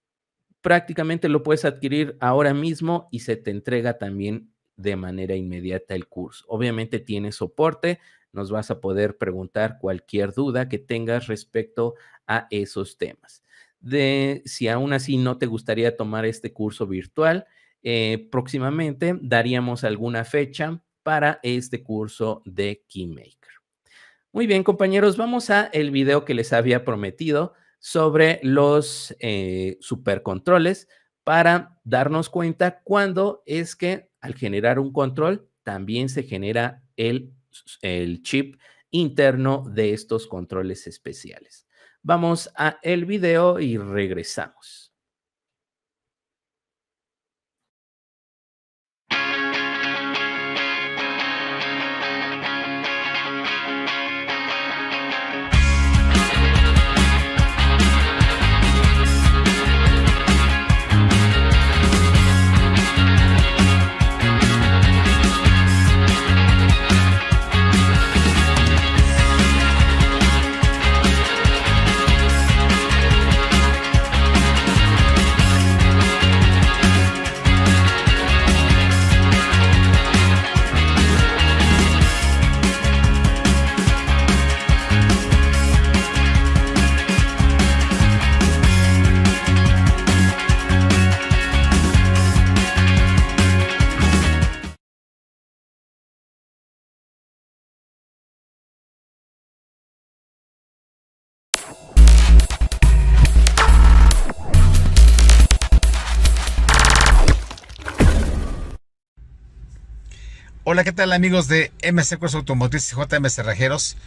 prácticamente lo puedes adquirir ahora mismo y se te entrega también de manera inmediata el curso. Obviamente tiene soporte, nos vas a poder preguntar cualquier duda que tengas respecto a esos temas. De si aún así no te gustaría tomar este curso virtual, eh, próximamente daríamos alguna fecha para este curso de Keymaker. Muy bien, compañeros, vamos a el video que les había prometido sobre los eh, supercontroles para darnos cuenta cuándo es que al generar un control también se genera el, el chip interno de estos controles especiales. Vamos a el video y regresamos. Hola, ¿qué tal amigos de MC Cursos Automotrices y JM Cerrajeros?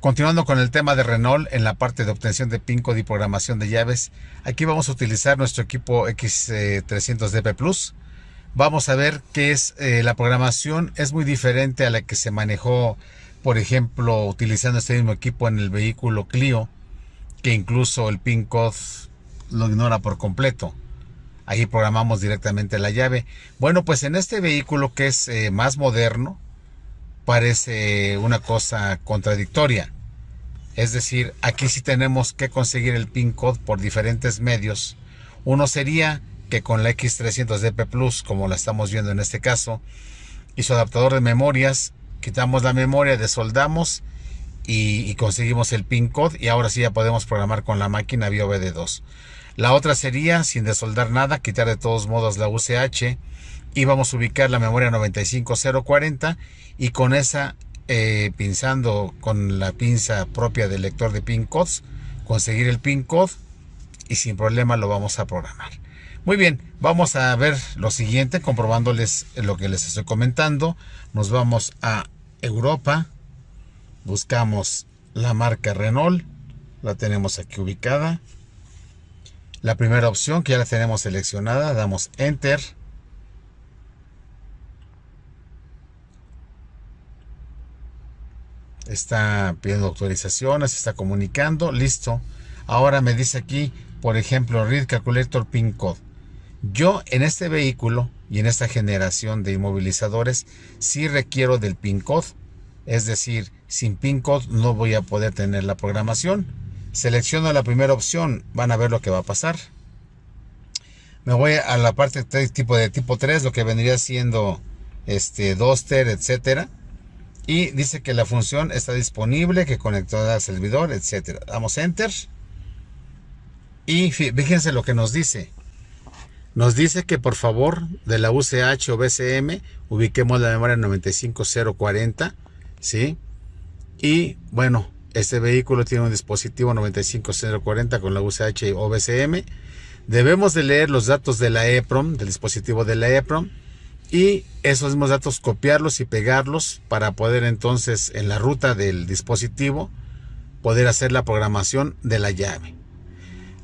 Continuando con el tema de Renault en la parte de obtención de PIN code y programación de llaves, aquí vamos a utilizar nuestro equipo X300DP eh, Plus. Vamos a ver qué es eh, la programación, es muy diferente a la que se manejó, por ejemplo, utilizando este mismo equipo en el vehículo Clio, que incluso el PIN code lo ignora por completo ahí programamos directamente la llave. Bueno, pues en este vehículo que es eh, más moderno, parece una cosa contradictoria. Es decir, aquí sí tenemos que conseguir el PIN code por diferentes medios. Uno sería que con la X300DP Plus, como la estamos viendo en este caso, y su adaptador de memorias, quitamos la memoria, desoldamos y, y conseguimos el PIN code y ahora sí ya podemos programar con la máquina BioBD2. La otra sería, sin desoldar nada, quitar de todos modos la UCH y vamos a ubicar la memoria 95040 y con esa, eh, pinzando con la pinza propia del lector de pin codes, conseguir el pin code y sin problema lo vamos a programar. Muy bien, vamos a ver lo siguiente, comprobándoles lo que les estoy comentando. Nos vamos a Europa, buscamos la marca Renault, la tenemos aquí ubicada la primera opción que ya la tenemos seleccionada, damos Enter. Está pidiendo autorizaciones, está comunicando, listo. Ahora me dice aquí, por ejemplo, Read Calculator PIN Code. Yo en este vehículo y en esta generación de inmovilizadores sí requiero del PIN Code. Es decir, sin PIN Code no voy a poder tener la programación. Selecciono la primera opción, van a ver lo que va a pasar. Me voy a la parte tipo de tipo 3, lo que vendría siendo este Doster, etcétera. Y dice que la función está disponible, que conectó al servidor, etcétera. Damos enter. Y fíjense lo que nos dice. Nos dice que por favor de la UCH o BCM ubiquemos la memoria 95040, ¿sí? Y bueno, este vehículo tiene un dispositivo 95040 con la UCH y OBCM. Debemos de leer los datos de la EEPROM, del dispositivo de la EEPROM. y esos mismos datos copiarlos y pegarlos para poder entonces en la ruta del dispositivo poder hacer la programación de la llave.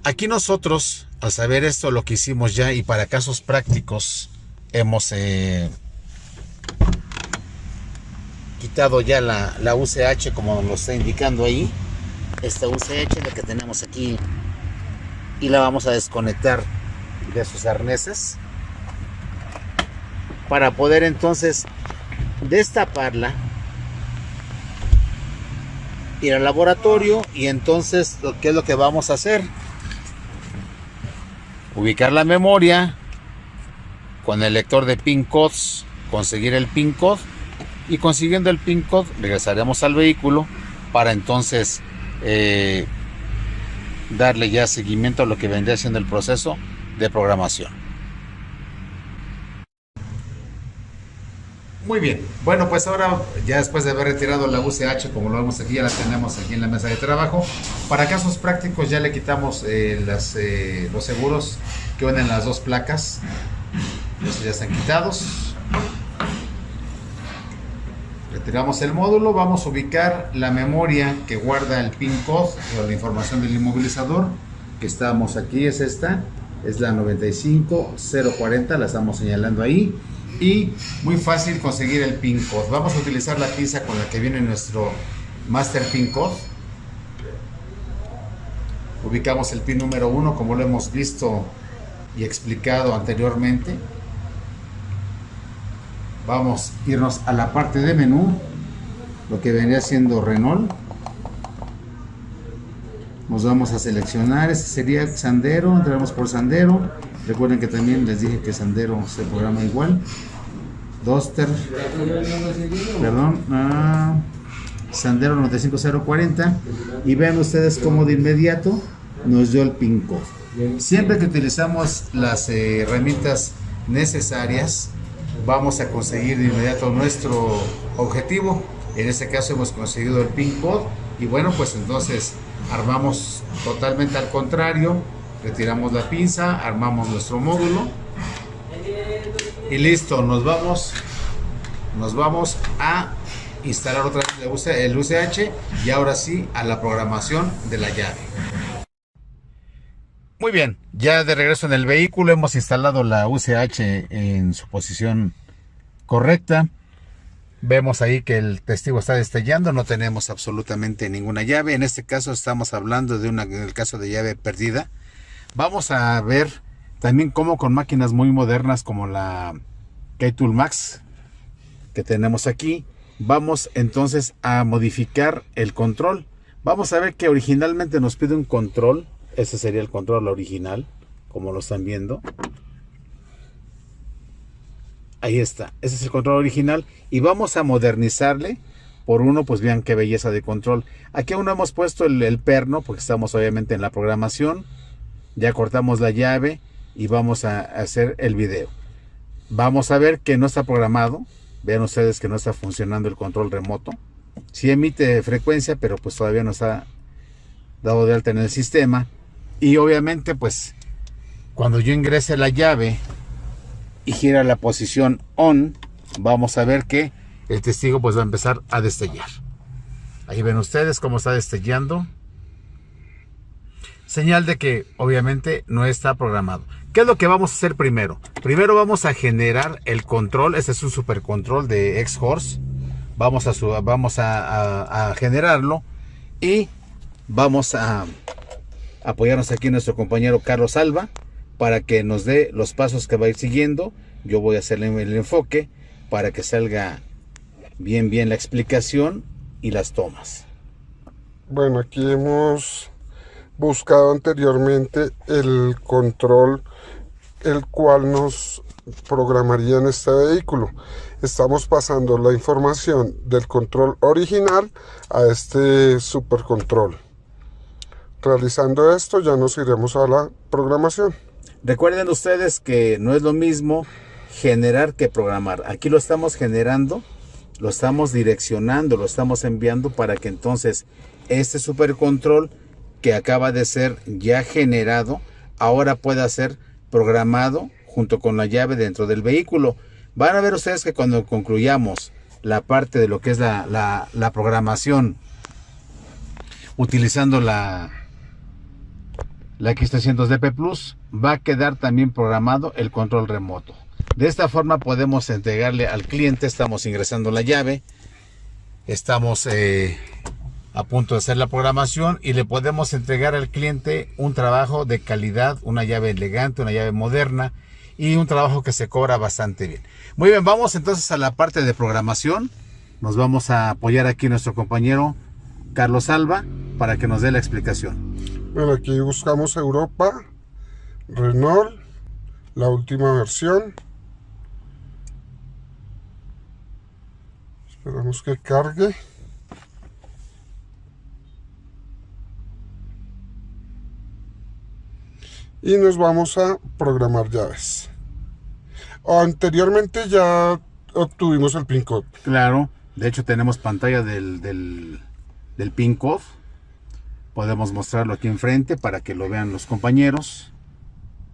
Aquí nosotros, al saber esto, lo que hicimos ya y para casos prácticos hemos eh, quitado ya la, UCH como nos lo está indicando ahí. Esta UCH la que tenemos aquí y la vamos a desconectar de sus arneses para poder entonces destaparla ir al laboratorio y entonces lo que es lo que vamos a hacer ubicar la memoria con el lector de pin codes conseguir el pin code y consiguiendo el PIN code regresaremos al vehículo para entonces eh, darle ya seguimiento a lo que vendría siendo el proceso de programación. Muy bien, bueno pues ahora ya después de haber retirado la UCH como lo vemos aquí, ya la tenemos aquí en la mesa de trabajo. Para casos prácticos ya le quitamos eh, eh, los seguros que unen las dos placas, ya están quitados tiramos el módulo, vamos a ubicar la memoria que guarda el pin code o la información del inmovilizador, que estamos aquí, es esta, es la 95040, la estamos señalando ahí. Y muy fácil conseguir el pin code. Vamos a utilizar la pinza con la que viene nuestro master pin code. Ubicamos el pin número 1 como lo hemos visto y explicado anteriormente vamos a irnos a la parte de menú lo que venía siendo Renault nos vamos a seleccionar ese sería Sandero entramos por Sandero recuerden que también les dije que Sandero se programa igual Duster perdón ah, Sandero 95040 y vean ustedes cómo de inmediato nos dio el pinco siempre que utilizamos las eh, herramientas necesarias vamos a conseguir de inmediato nuestro objetivo. En este caso hemos conseguido el pin pong y bueno, pues entonces armamos totalmente al contrario, retiramos la pinza, armamos nuestro módulo y listo, nos vamos, nos vamos a instalar otra vez el UCH y ahora sí a la programación de la llave. Muy bien, ya de regreso en el vehículo hemos instalado la UCH en su posición correcta. Vemos ahí que el testigo está destellando, no tenemos absolutamente ninguna llave. En este caso estamos hablando de una, en el caso de llave perdida. Vamos a ver también cómo con máquinas muy modernas como la K-Tool Max que tenemos aquí, vamos entonces a modificar el control. Vamos a ver que originalmente nos pide un control ese sería el control original, como lo están viendo. Ahí está, ese es el control original y vamos a modernizarle. Por uno, pues vean qué belleza de control. Aquí aún no hemos puesto el, perno, porque estamos obviamente en la programación. Ya cortamos la llave y vamos a hacer el video. Vamos a ver que no está programado. Vean ustedes que no está funcionando el control remoto. Sí emite frecuencia, pero pues todavía no está dado de alta en el sistema. Y obviamente, pues, cuando yo ingrese la llave y gira la posición on, vamos a ver que el testigo pues va a empezar a destellar. Ahí ven ustedes cómo está destellando. Señal de que obviamente no está programado. ¿Qué es lo que vamos a hacer primero? Primero vamos a generar el control. Este es un super control de X-Horse. Vamos, a, vamos a generarlo y vamos a apoyarnos aquí nuestro compañero Carlos Alba para que nos dé los pasos que va a ir siguiendo. Yo voy a hacerle el enfoque para que salga bien bien la explicación y las tomas. Bueno, aquí hemos buscado anteriormente el control el cual nos programaría en este vehículo. Estamos pasando la información del control original a este supercontrol. Realizando esto ya nos iremos a la programación. Recuerden ustedes que no es lo mismo generar que programar. Aquí lo estamos generando, lo estamos direccionando, lo estamos enviando para que entonces este supercontrol que acaba de ser ya generado, ahora pueda ser programado junto con la llave dentro del vehículo. Van a ver ustedes que cuando concluyamos la parte de lo que es la, la programación, utilizando la, la X300DP Plus va a quedar también programado el control remoto. De esta forma podemos entregarle al cliente, estamos ingresando la llave, estamos eh, a punto de hacer la programación y le podemos entregar al cliente un trabajo de calidad, una llave elegante, una llave moderna y un trabajo que se cobra bastante bien. Muy bien, vamos entonces a la parte de programación. Nos vamos a apoyar aquí nuestro compañero Carlos Alba para que nos dé la explicación. Bueno, aquí buscamos Europa, Renault, la última versión. Esperamos que cargue. Y nos vamos a programar llaves. Anteriormente ya obtuvimos el PIN code. Claro, de hecho tenemos pantalla del, del, del PIN Podemos mostrarlo aquí enfrente para que lo vean los compañeros.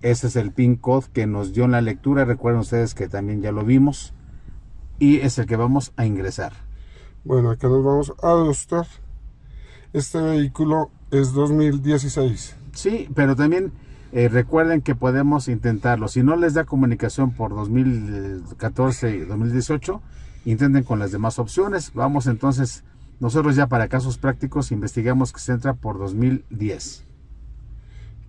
Ese es el pin code que nos dio la lectura. Recuerden ustedes que también ya lo vimos. Y es el que vamos a ingresar. Bueno, acá nos vamos a ajustar. Este vehículo es 2016. Sí, pero también eh, recuerden que podemos intentarlo. Si no les da comunicación por 2014 y 2018, intenten con las demás opciones. Vamos entonces nosotros ya para casos prácticos investigamos que se entra por 2010.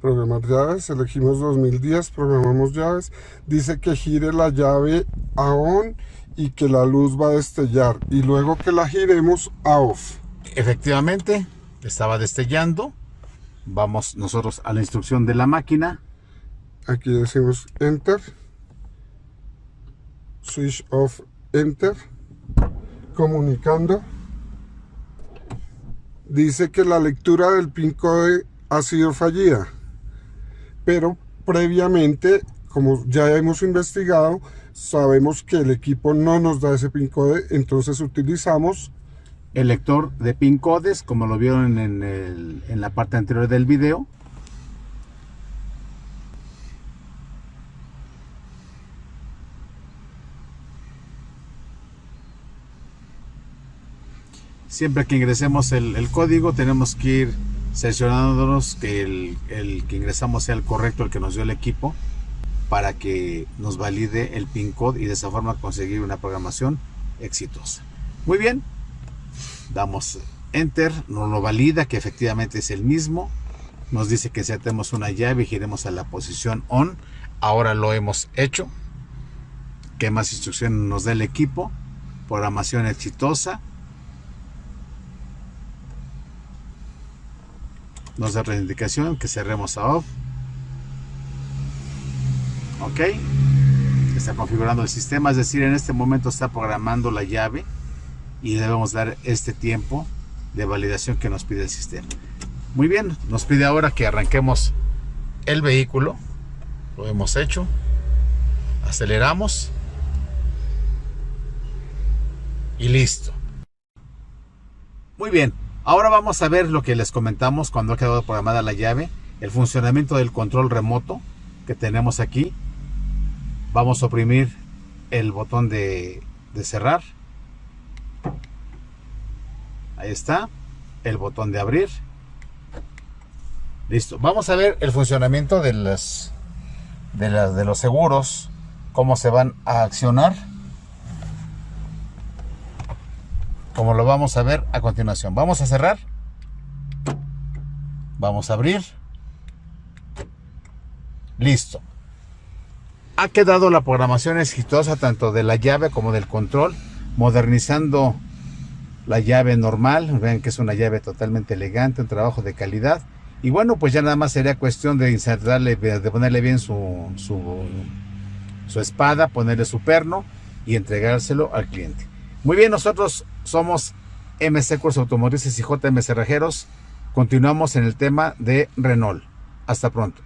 Programar llaves, elegimos 2010, programamos llaves. Dice que gire la llave a on y que la luz va a destellar. Y luego que la giremos a off. Efectivamente, estaba destellando. Vamos nosotros a la instrucción de la máquina. Aquí decimos enter. Switch off, enter. Comunicando dice que la lectura del PIN code ha sido fallida. Pero previamente, como ya hemos investigado, sabemos que el equipo no nos da ese PIN code, entonces utilizamos el lector de PIN codes, como lo vieron en, en la parte anterior del video Siempre que ingresemos el, código tenemos que ir seleccionándonos que el, que ingresamos sea el correcto, el que nos dio el equipo, para que nos valide el PIN code y de esa forma conseguir una programación exitosa. Muy bien, damos enter, nos lo valida que efectivamente es el mismo, nos dice que si tenemos una llave giremos a la posición on, ahora lo hemos hecho, qué más instrucciones nos da el equipo, programación exitosa, nos da reivindicación que cerremos a off ok está configurando el sistema es decir en este momento está programando la llave y debemos dar este tiempo de validación que nos pide el sistema muy bien nos pide ahora que arranquemos el vehículo lo hemos hecho aceleramos y listo muy bien Ahora vamos a ver lo que les comentamos cuando ha quedado programada la llave, el funcionamiento del control remoto que tenemos aquí. Vamos a oprimir el botón de, cerrar. Ahí está. El botón de abrir. Listo. Vamos a ver el funcionamiento de las, de, de los seguros, cómo se van a accionar. como lo vamos a ver a continuación. Vamos a cerrar. Vamos a abrir. Listo. Ha quedado la programación exitosa tanto de la llave como del control, modernizando la llave normal. Vean que es una llave totalmente elegante, un trabajo de calidad. Y bueno, pues ya nada más sería cuestión de insertarle, de ponerle bien su, su, su espada, ponerle su perno y entregárselo al cliente. Muy bien, nosotros somos MC Curso Automotrices y JM Cerrajeros. Continuamos en el tema de Renault. Hasta pronto.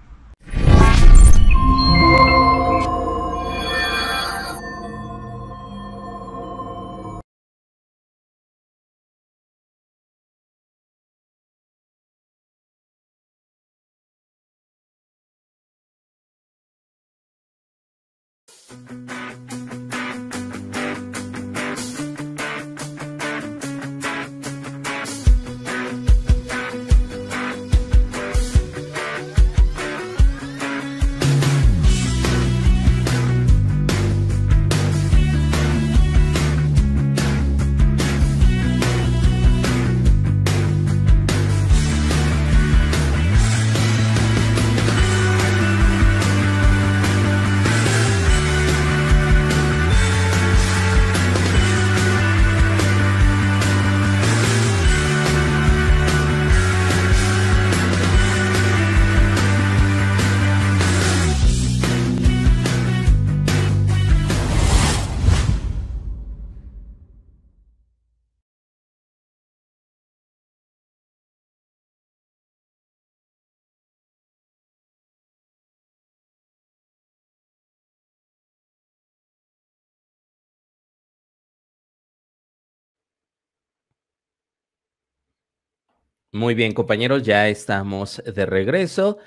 Muy bien, compañeros, ya estamos de regreso.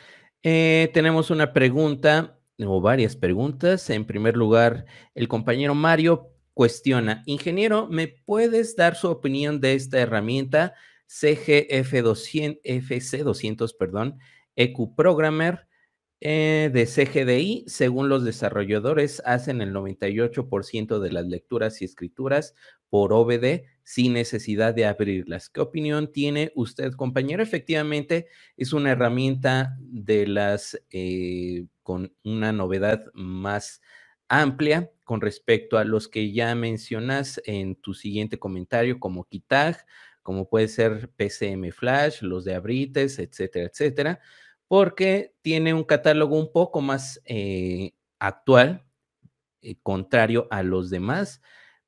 Eh, tenemos una pregunta o varias preguntas. En primer lugar, el compañero Mario cuestiona, ingeniero, ¿me puedes dar su opinión de esta herramienta CGF200, FC200, perdón, EQ Programmer? Eh, de CGDI, según los desarrolladores, hacen el 98% de las lecturas y escrituras por OBD sin necesidad de abrirlas. ¿Qué opinión tiene usted, compañero? Efectivamente, es una herramienta de las eh, con una novedad más amplia con respecto a los que ya mencionas en tu siguiente comentario, como Kitag, como puede ser PCM Flash, los de Abrites, etcétera, etcétera porque tiene un catálogo un poco más eh, actual, eh, contrario a los demás,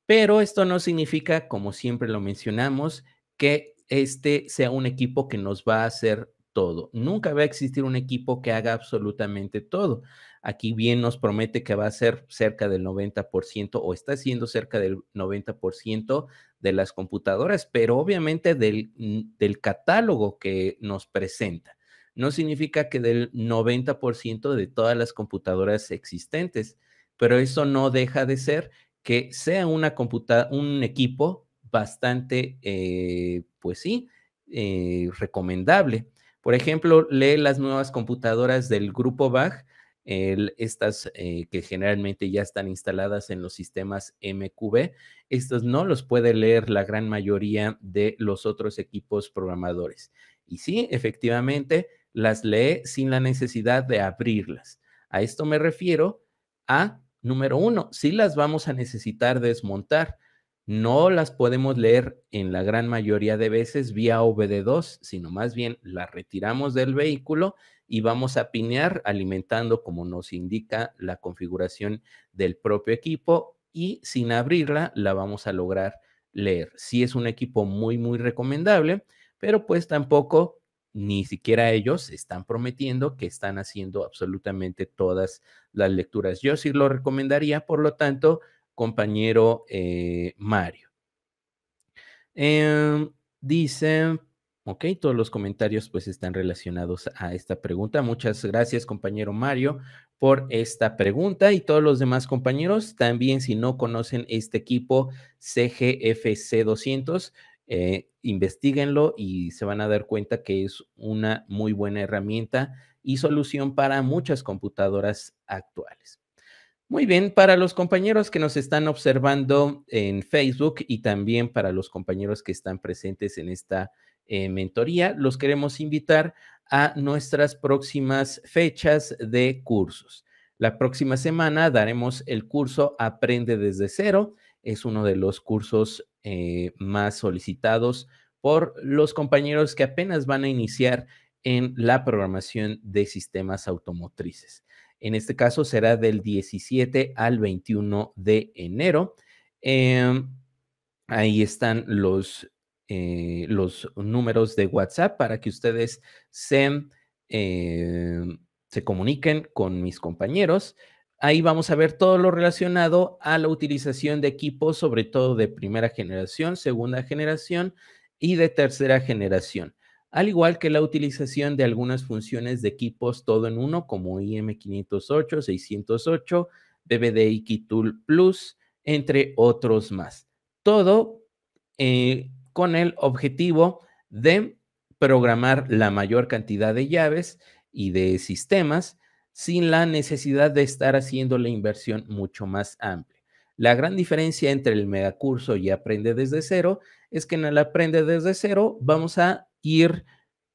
pero esto no significa, como siempre lo mencionamos, que este sea un equipo que nos va a hacer todo. Nunca va a existir un equipo que haga absolutamente todo. Aquí bien nos promete que va a ser cerca del 90% o está siendo cerca del 90% de las computadoras, pero obviamente del mm, catálogo que nos presenta no significa que del 90% de todas las computadoras existentes, pero eso no deja de ser que sea una computa un equipo bastante, eh, pues sí, eh, recomendable. Por ejemplo, lee las nuevas computadoras del grupo BAG, estas eh, que generalmente ya están instaladas en los sistemas MQB, estos no los puede leer la gran mayoría de los otros equipos programadores. Y sí, efectivamente, las lee sin la necesidad de abrirlas. A esto me refiero a, número uno, si las vamos a necesitar desmontar, no las podemos leer en la gran mayoría de veces vía OBD2, sino más bien las retiramos del vehículo y vamos a pinear alimentando como nos indica la configuración del propio equipo y sin abrirla la vamos a lograr leer. Si sí es un equipo muy, muy recomendable, pero pues tampoco ni siquiera ellos están prometiendo que están haciendo absolutamente todas las lecturas. Yo sí lo recomendaría, por lo tanto, compañero eh, Mario. Em, dice, ok, todos los comentarios pues están relacionados a esta pregunta. Muchas gracias, compañero Mario, por esta pregunta y todos los demás compañeros. También, si no conocen este equipo CGFC200, eh, investiguenlo y se van a dar cuenta que es una muy buena herramienta y solución para muchas computadoras actuales. Muy bien, para los compañeros que nos están observando en Facebook y también para los compañeros que están presentes en esta eh, mentoría, los queremos invitar a nuestras próximas fechas de cursos. La próxima semana daremos el curso Aprende desde cero es uno de los cursos eh, más solicitados por los compañeros que apenas van a iniciar en la programación de sistemas automotrices. En este caso será del 17 al 21 de enero. Eh, ahí están los, eh, los números de WhatsApp para que ustedes se comuniquen con mis compañeros. Ahí vamos a ver todo lo relacionado a la utilización de equipos, sobre todo de primera generación, segunda generación y de tercera generación, al igual que la utilización de algunas funciones de equipos todo en uno como IM508, 608, y Kitool Plus, entre otros más. Todo eh, con el objetivo de programar la mayor cantidad de llaves y de sistemas sin la necesidad de estar haciendo la inversión mucho más amplia. La gran diferencia entre el megacurso y aprende desde cero es que en el aprende desde cero vamos a ir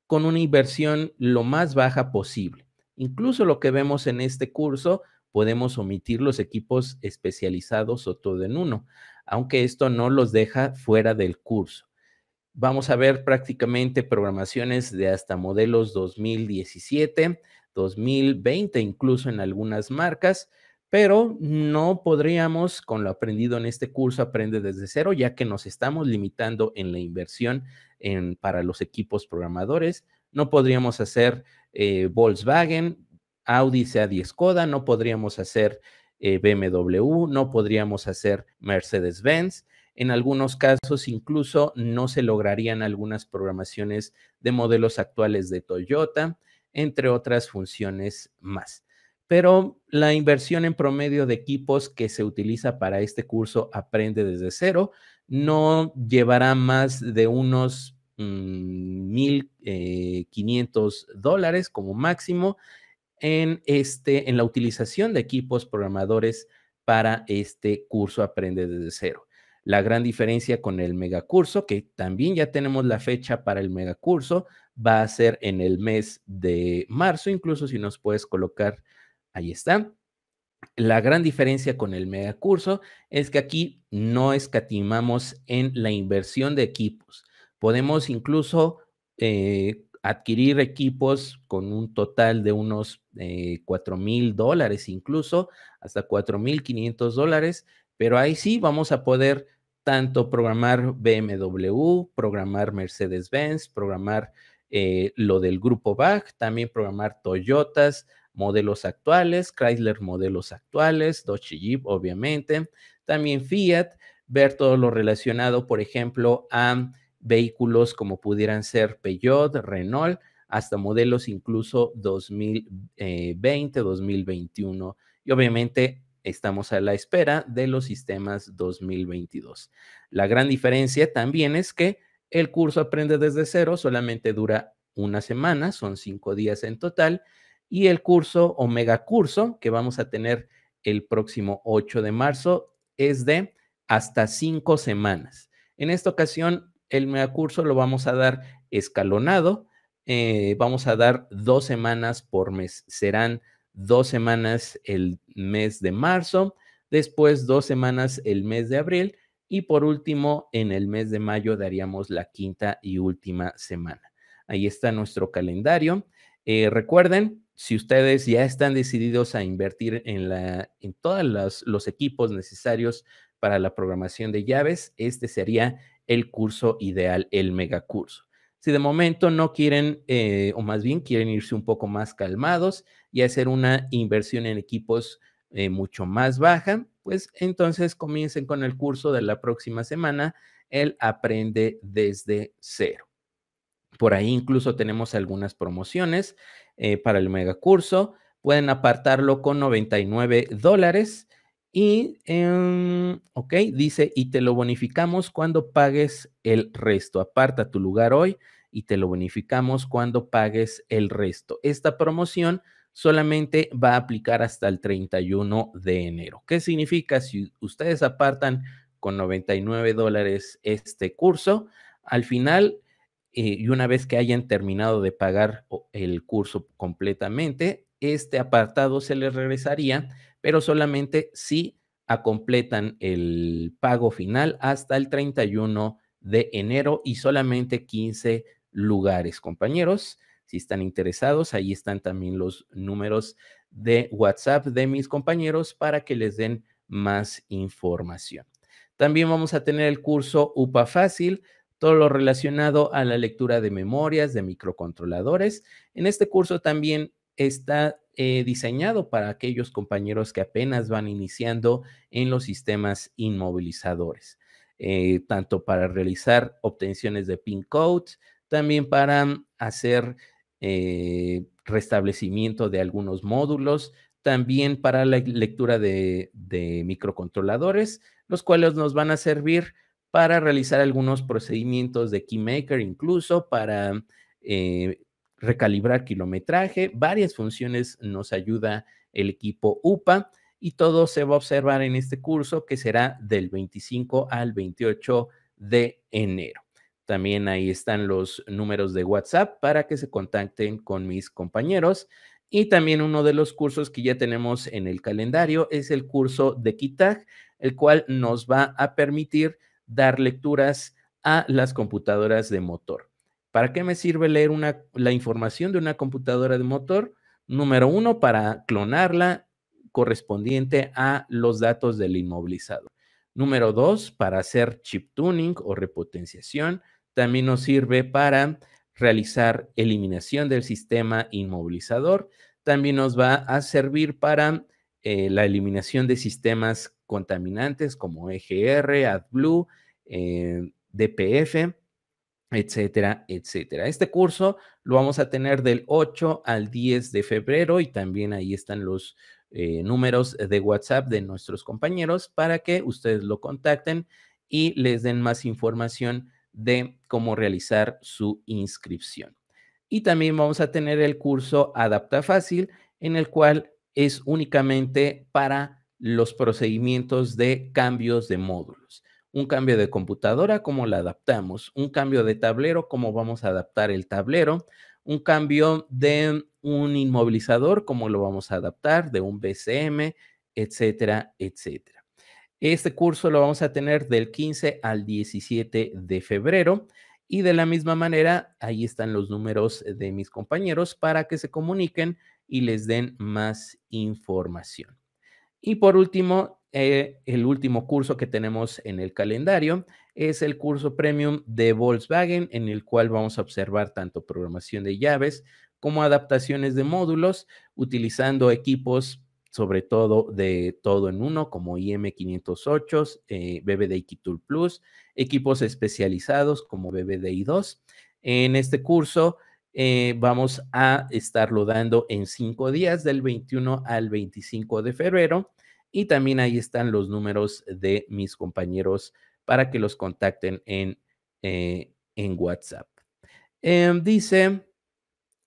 con una inversión lo más baja posible. Incluso lo que vemos en este curso, podemos omitir los equipos especializados o todo en uno, aunque esto no los deja fuera del curso. Vamos a ver prácticamente programaciones de hasta modelos 2017, 2020 incluso en algunas marcas, pero no podríamos, con lo aprendido en este curso Aprende desde cero, ya que nos estamos limitando en la inversión en, para los equipos programadores, no podríamos hacer eh, Volkswagen, Audi, Seat y Skoda, no podríamos hacer eh, BMW, no podríamos hacer Mercedes-Benz. En algunos casos incluso no se lograrían algunas programaciones de modelos actuales de Toyota entre otras funciones más. Pero la inversión en promedio de equipos que se utiliza para este curso Aprende desde cero no llevará más de unos 1.500 mm, eh, dólares como máximo en, este, en la utilización de equipos programadores para este curso Aprende desde cero. La gran diferencia con el megacurso, que también ya tenemos la fecha para el megacurso, va a ser en el mes de marzo, incluso si nos puedes colocar, ahí está. La gran diferencia con el megacurso es que aquí no escatimamos en la inversión de equipos. Podemos incluso eh, adquirir equipos con un total de unos 4 eh, mil dólares, incluso hasta 4 mil 500 dólares, pero ahí sí vamos a poder tanto programar BMW, programar Mercedes-Benz, programar eh, lo del grupo BAC, también programar Toyotas, modelos actuales, Chrysler modelos actuales, Dodge Jeep, obviamente, también Fiat, ver todo lo relacionado, por ejemplo, a vehículos como pudieran ser Peugeot, Renault, hasta modelos incluso 2020, 2021. Eh, y obviamente estamos a la espera de los sistemas 2022. La gran diferencia también es que el curso Aprende desde cero solamente dura una semana, son cinco días en total, y el curso Omega curso que vamos a tener el próximo 8 de marzo es de hasta cinco semanas. En esta ocasión, el megacurso lo vamos a dar escalonado, eh, vamos a dar dos semanas por mes, serán dos semanas el mes de marzo, después dos semanas el mes de abril y por último, en el mes de mayo daríamos la quinta y última semana. Ahí está nuestro calendario. Eh, recuerden, si ustedes ya están decididos a invertir en, en todos los equipos necesarios para la programación de llaves, este sería el curso ideal, el megacurso. Si de momento no quieren, eh, o más bien quieren irse un poco más calmados y hacer una inversión en equipos eh, mucho más baja, pues entonces comiencen con el curso de la próxima semana, el Aprende desde cero. Por ahí incluso tenemos algunas promociones eh, para el megacurso. Pueden apartarlo con 99 dólares. Y, em, ok, dice, y te lo bonificamos cuando pagues el resto. Aparta tu lugar hoy y te lo bonificamos cuando pagues el resto. Esta promoción solamente va a aplicar hasta el 31 de enero. ¿Qué significa? Si ustedes apartan con 99 dólares este curso, al final, eh, y una vez que hayan terminado de pagar el curso completamente, este apartado se les regresaría, pero solamente si completan el pago final hasta el 31 de enero y solamente 15 lugares, compañeros. Si están interesados, ahí están también los números de WhatsApp de mis compañeros para que les den más información. También vamos a tener el curso UPA Fácil, todo lo relacionado a la lectura de memorias, de microcontroladores. En este curso también está eh, diseñado para aquellos compañeros que apenas van iniciando en los sistemas inmovilizadores, eh, tanto para realizar obtenciones de pin code, también para hacer eh, restablecimiento de algunos módulos, también para la lectura de, microcontroladores, los cuales nos van a servir para realizar algunos procedimientos de KeyMaker, incluso para eh, recalibrar kilometraje. Varias funciones nos ayuda el equipo UPA y todo se va a observar en este curso que será del 25 al 28 de enero. También ahí están los números de WhatsApp para que se contacten con mis compañeros. Y también uno de los cursos que ya tenemos en el calendario es el curso de Kitag, el cual nos va a permitir dar lecturas a las computadoras de motor. ¿Para qué me sirve leer la información de una computadora de motor? Número uno, para clonarla correspondiente a los datos del inmovilizado. Número dos, para hacer chip tuning o repotenciación. También nos sirve para realizar eliminación del sistema inmovilizador. También nos va a servir para eh, la eliminación de sistemas contaminantes como EGR, AdBlue, eh, DPF, etcétera, etcétera. Este curso lo vamos a tener del 8 al 10 de febrero y también ahí están los eh, números de WhatsApp de nuestros compañeros para que ustedes lo contacten y les den más información de cómo realizar su inscripción. Y también vamos a tener el curso Adapta Fácil, en el cual es únicamente para los procedimientos de cambios de módulos. Un cambio de computadora, cómo la adaptamos. Un cambio de tablero, cómo vamos a adaptar el tablero. Un cambio de un inmovilizador, cómo lo vamos a adaptar, de un BCM, etcétera, etcétera. Este curso lo vamos a tener del 15 al 17 de febrero. Y de la misma manera, ahí están los números de mis compañeros para que se comuniquen y les den más información. Y por último, eh, el último curso que tenemos en el calendario es el curso premium de Volkswagen, en el cual vamos a observar tanto programación de llaves como adaptaciones de módulos utilizando equipos sobre todo de todo en uno, como IM508, eh, BBDI Tool Plus, equipos especializados como BBDI 2. En este curso eh, vamos a estarlo dando en cinco días, del 21 al 25 de febrero. Y también ahí están los números de mis compañeros para que los contacten en, eh, en WhatsApp. Em, dice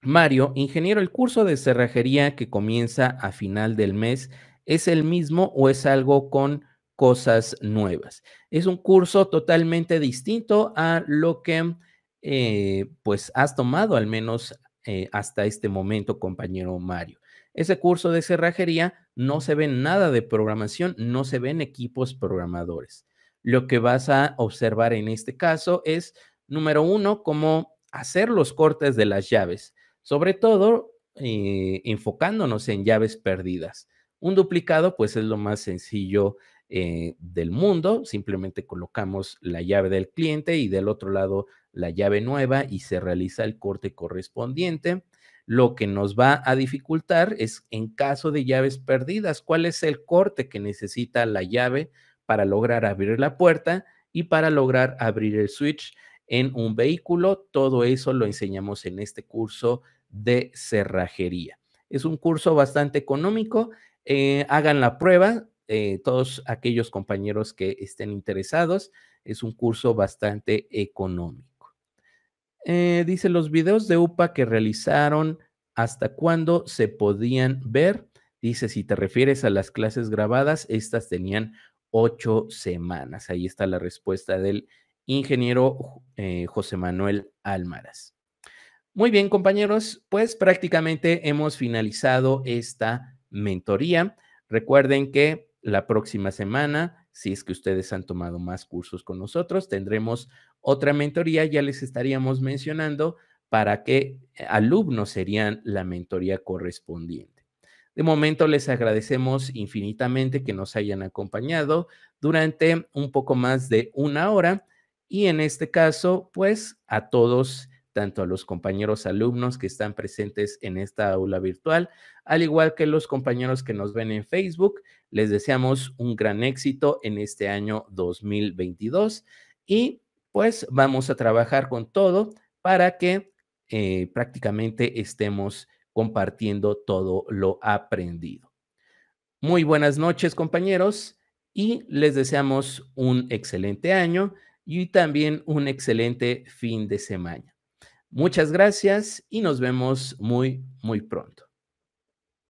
Mario, ingeniero, ¿el curso de cerrajería que comienza a final del mes es el mismo o es algo con cosas nuevas? Es un curso totalmente distinto a lo que eh, pues has tomado al menos eh, hasta este momento, compañero Mario. Ese curso de cerrajería no se ve nada de programación, no se ven equipos programadores. Lo que vas a observar en este caso es, número uno, cómo hacer los cortes de las llaves sobre todo eh, enfocándonos en llaves perdidas. Un duplicado, pues es lo más sencillo eh, del mundo, simplemente colocamos la llave del cliente y del otro lado la llave nueva y se realiza el corte correspondiente. Lo que nos va a dificultar es en caso de llaves perdidas, cuál es el corte que necesita la llave para lograr abrir la puerta y para lograr abrir el switch en un vehículo. Todo eso lo enseñamos en este curso de cerrajería. Es un curso bastante económico. Eh, hagan la prueba, eh, todos aquellos compañeros que estén interesados. Es un curso bastante económico. Eh, dice, los videos de UPA que realizaron, ¿hasta cuándo se podían ver? Dice, si te refieres a las clases grabadas, estas tenían ocho semanas. Ahí está la respuesta del ingeniero José Manuel Álmaras. Muy bien, compañeros, pues prácticamente hemos finalizado esta mentoría. Recuerden que la próxima semana, si es que ustedes han tomado más cursos con nosotros, tendremos otra mentoría, ya les estaríamos mencionando para qué alumnos serían la mentoría correspondiente. De momento les agradecemos infinitamente que nos hayan acompañado durante un poco más de una hora y en este caso, pues a todos tanto a los compañeros alumnos que están presentes en esta aula virtual, al igual que los compañeros que nos ven en Facebook. Les deseamos un gran éxito en este año 2022 y pues vamos a trabajar con todo para que eh, prácticamente estemos compartiendo todo lo aprendido. Muy buenas noches compañeros y les deseamos un excelente año y también un excelente fin de semana. Muchas gracias y nos vemos muy, muy pronto.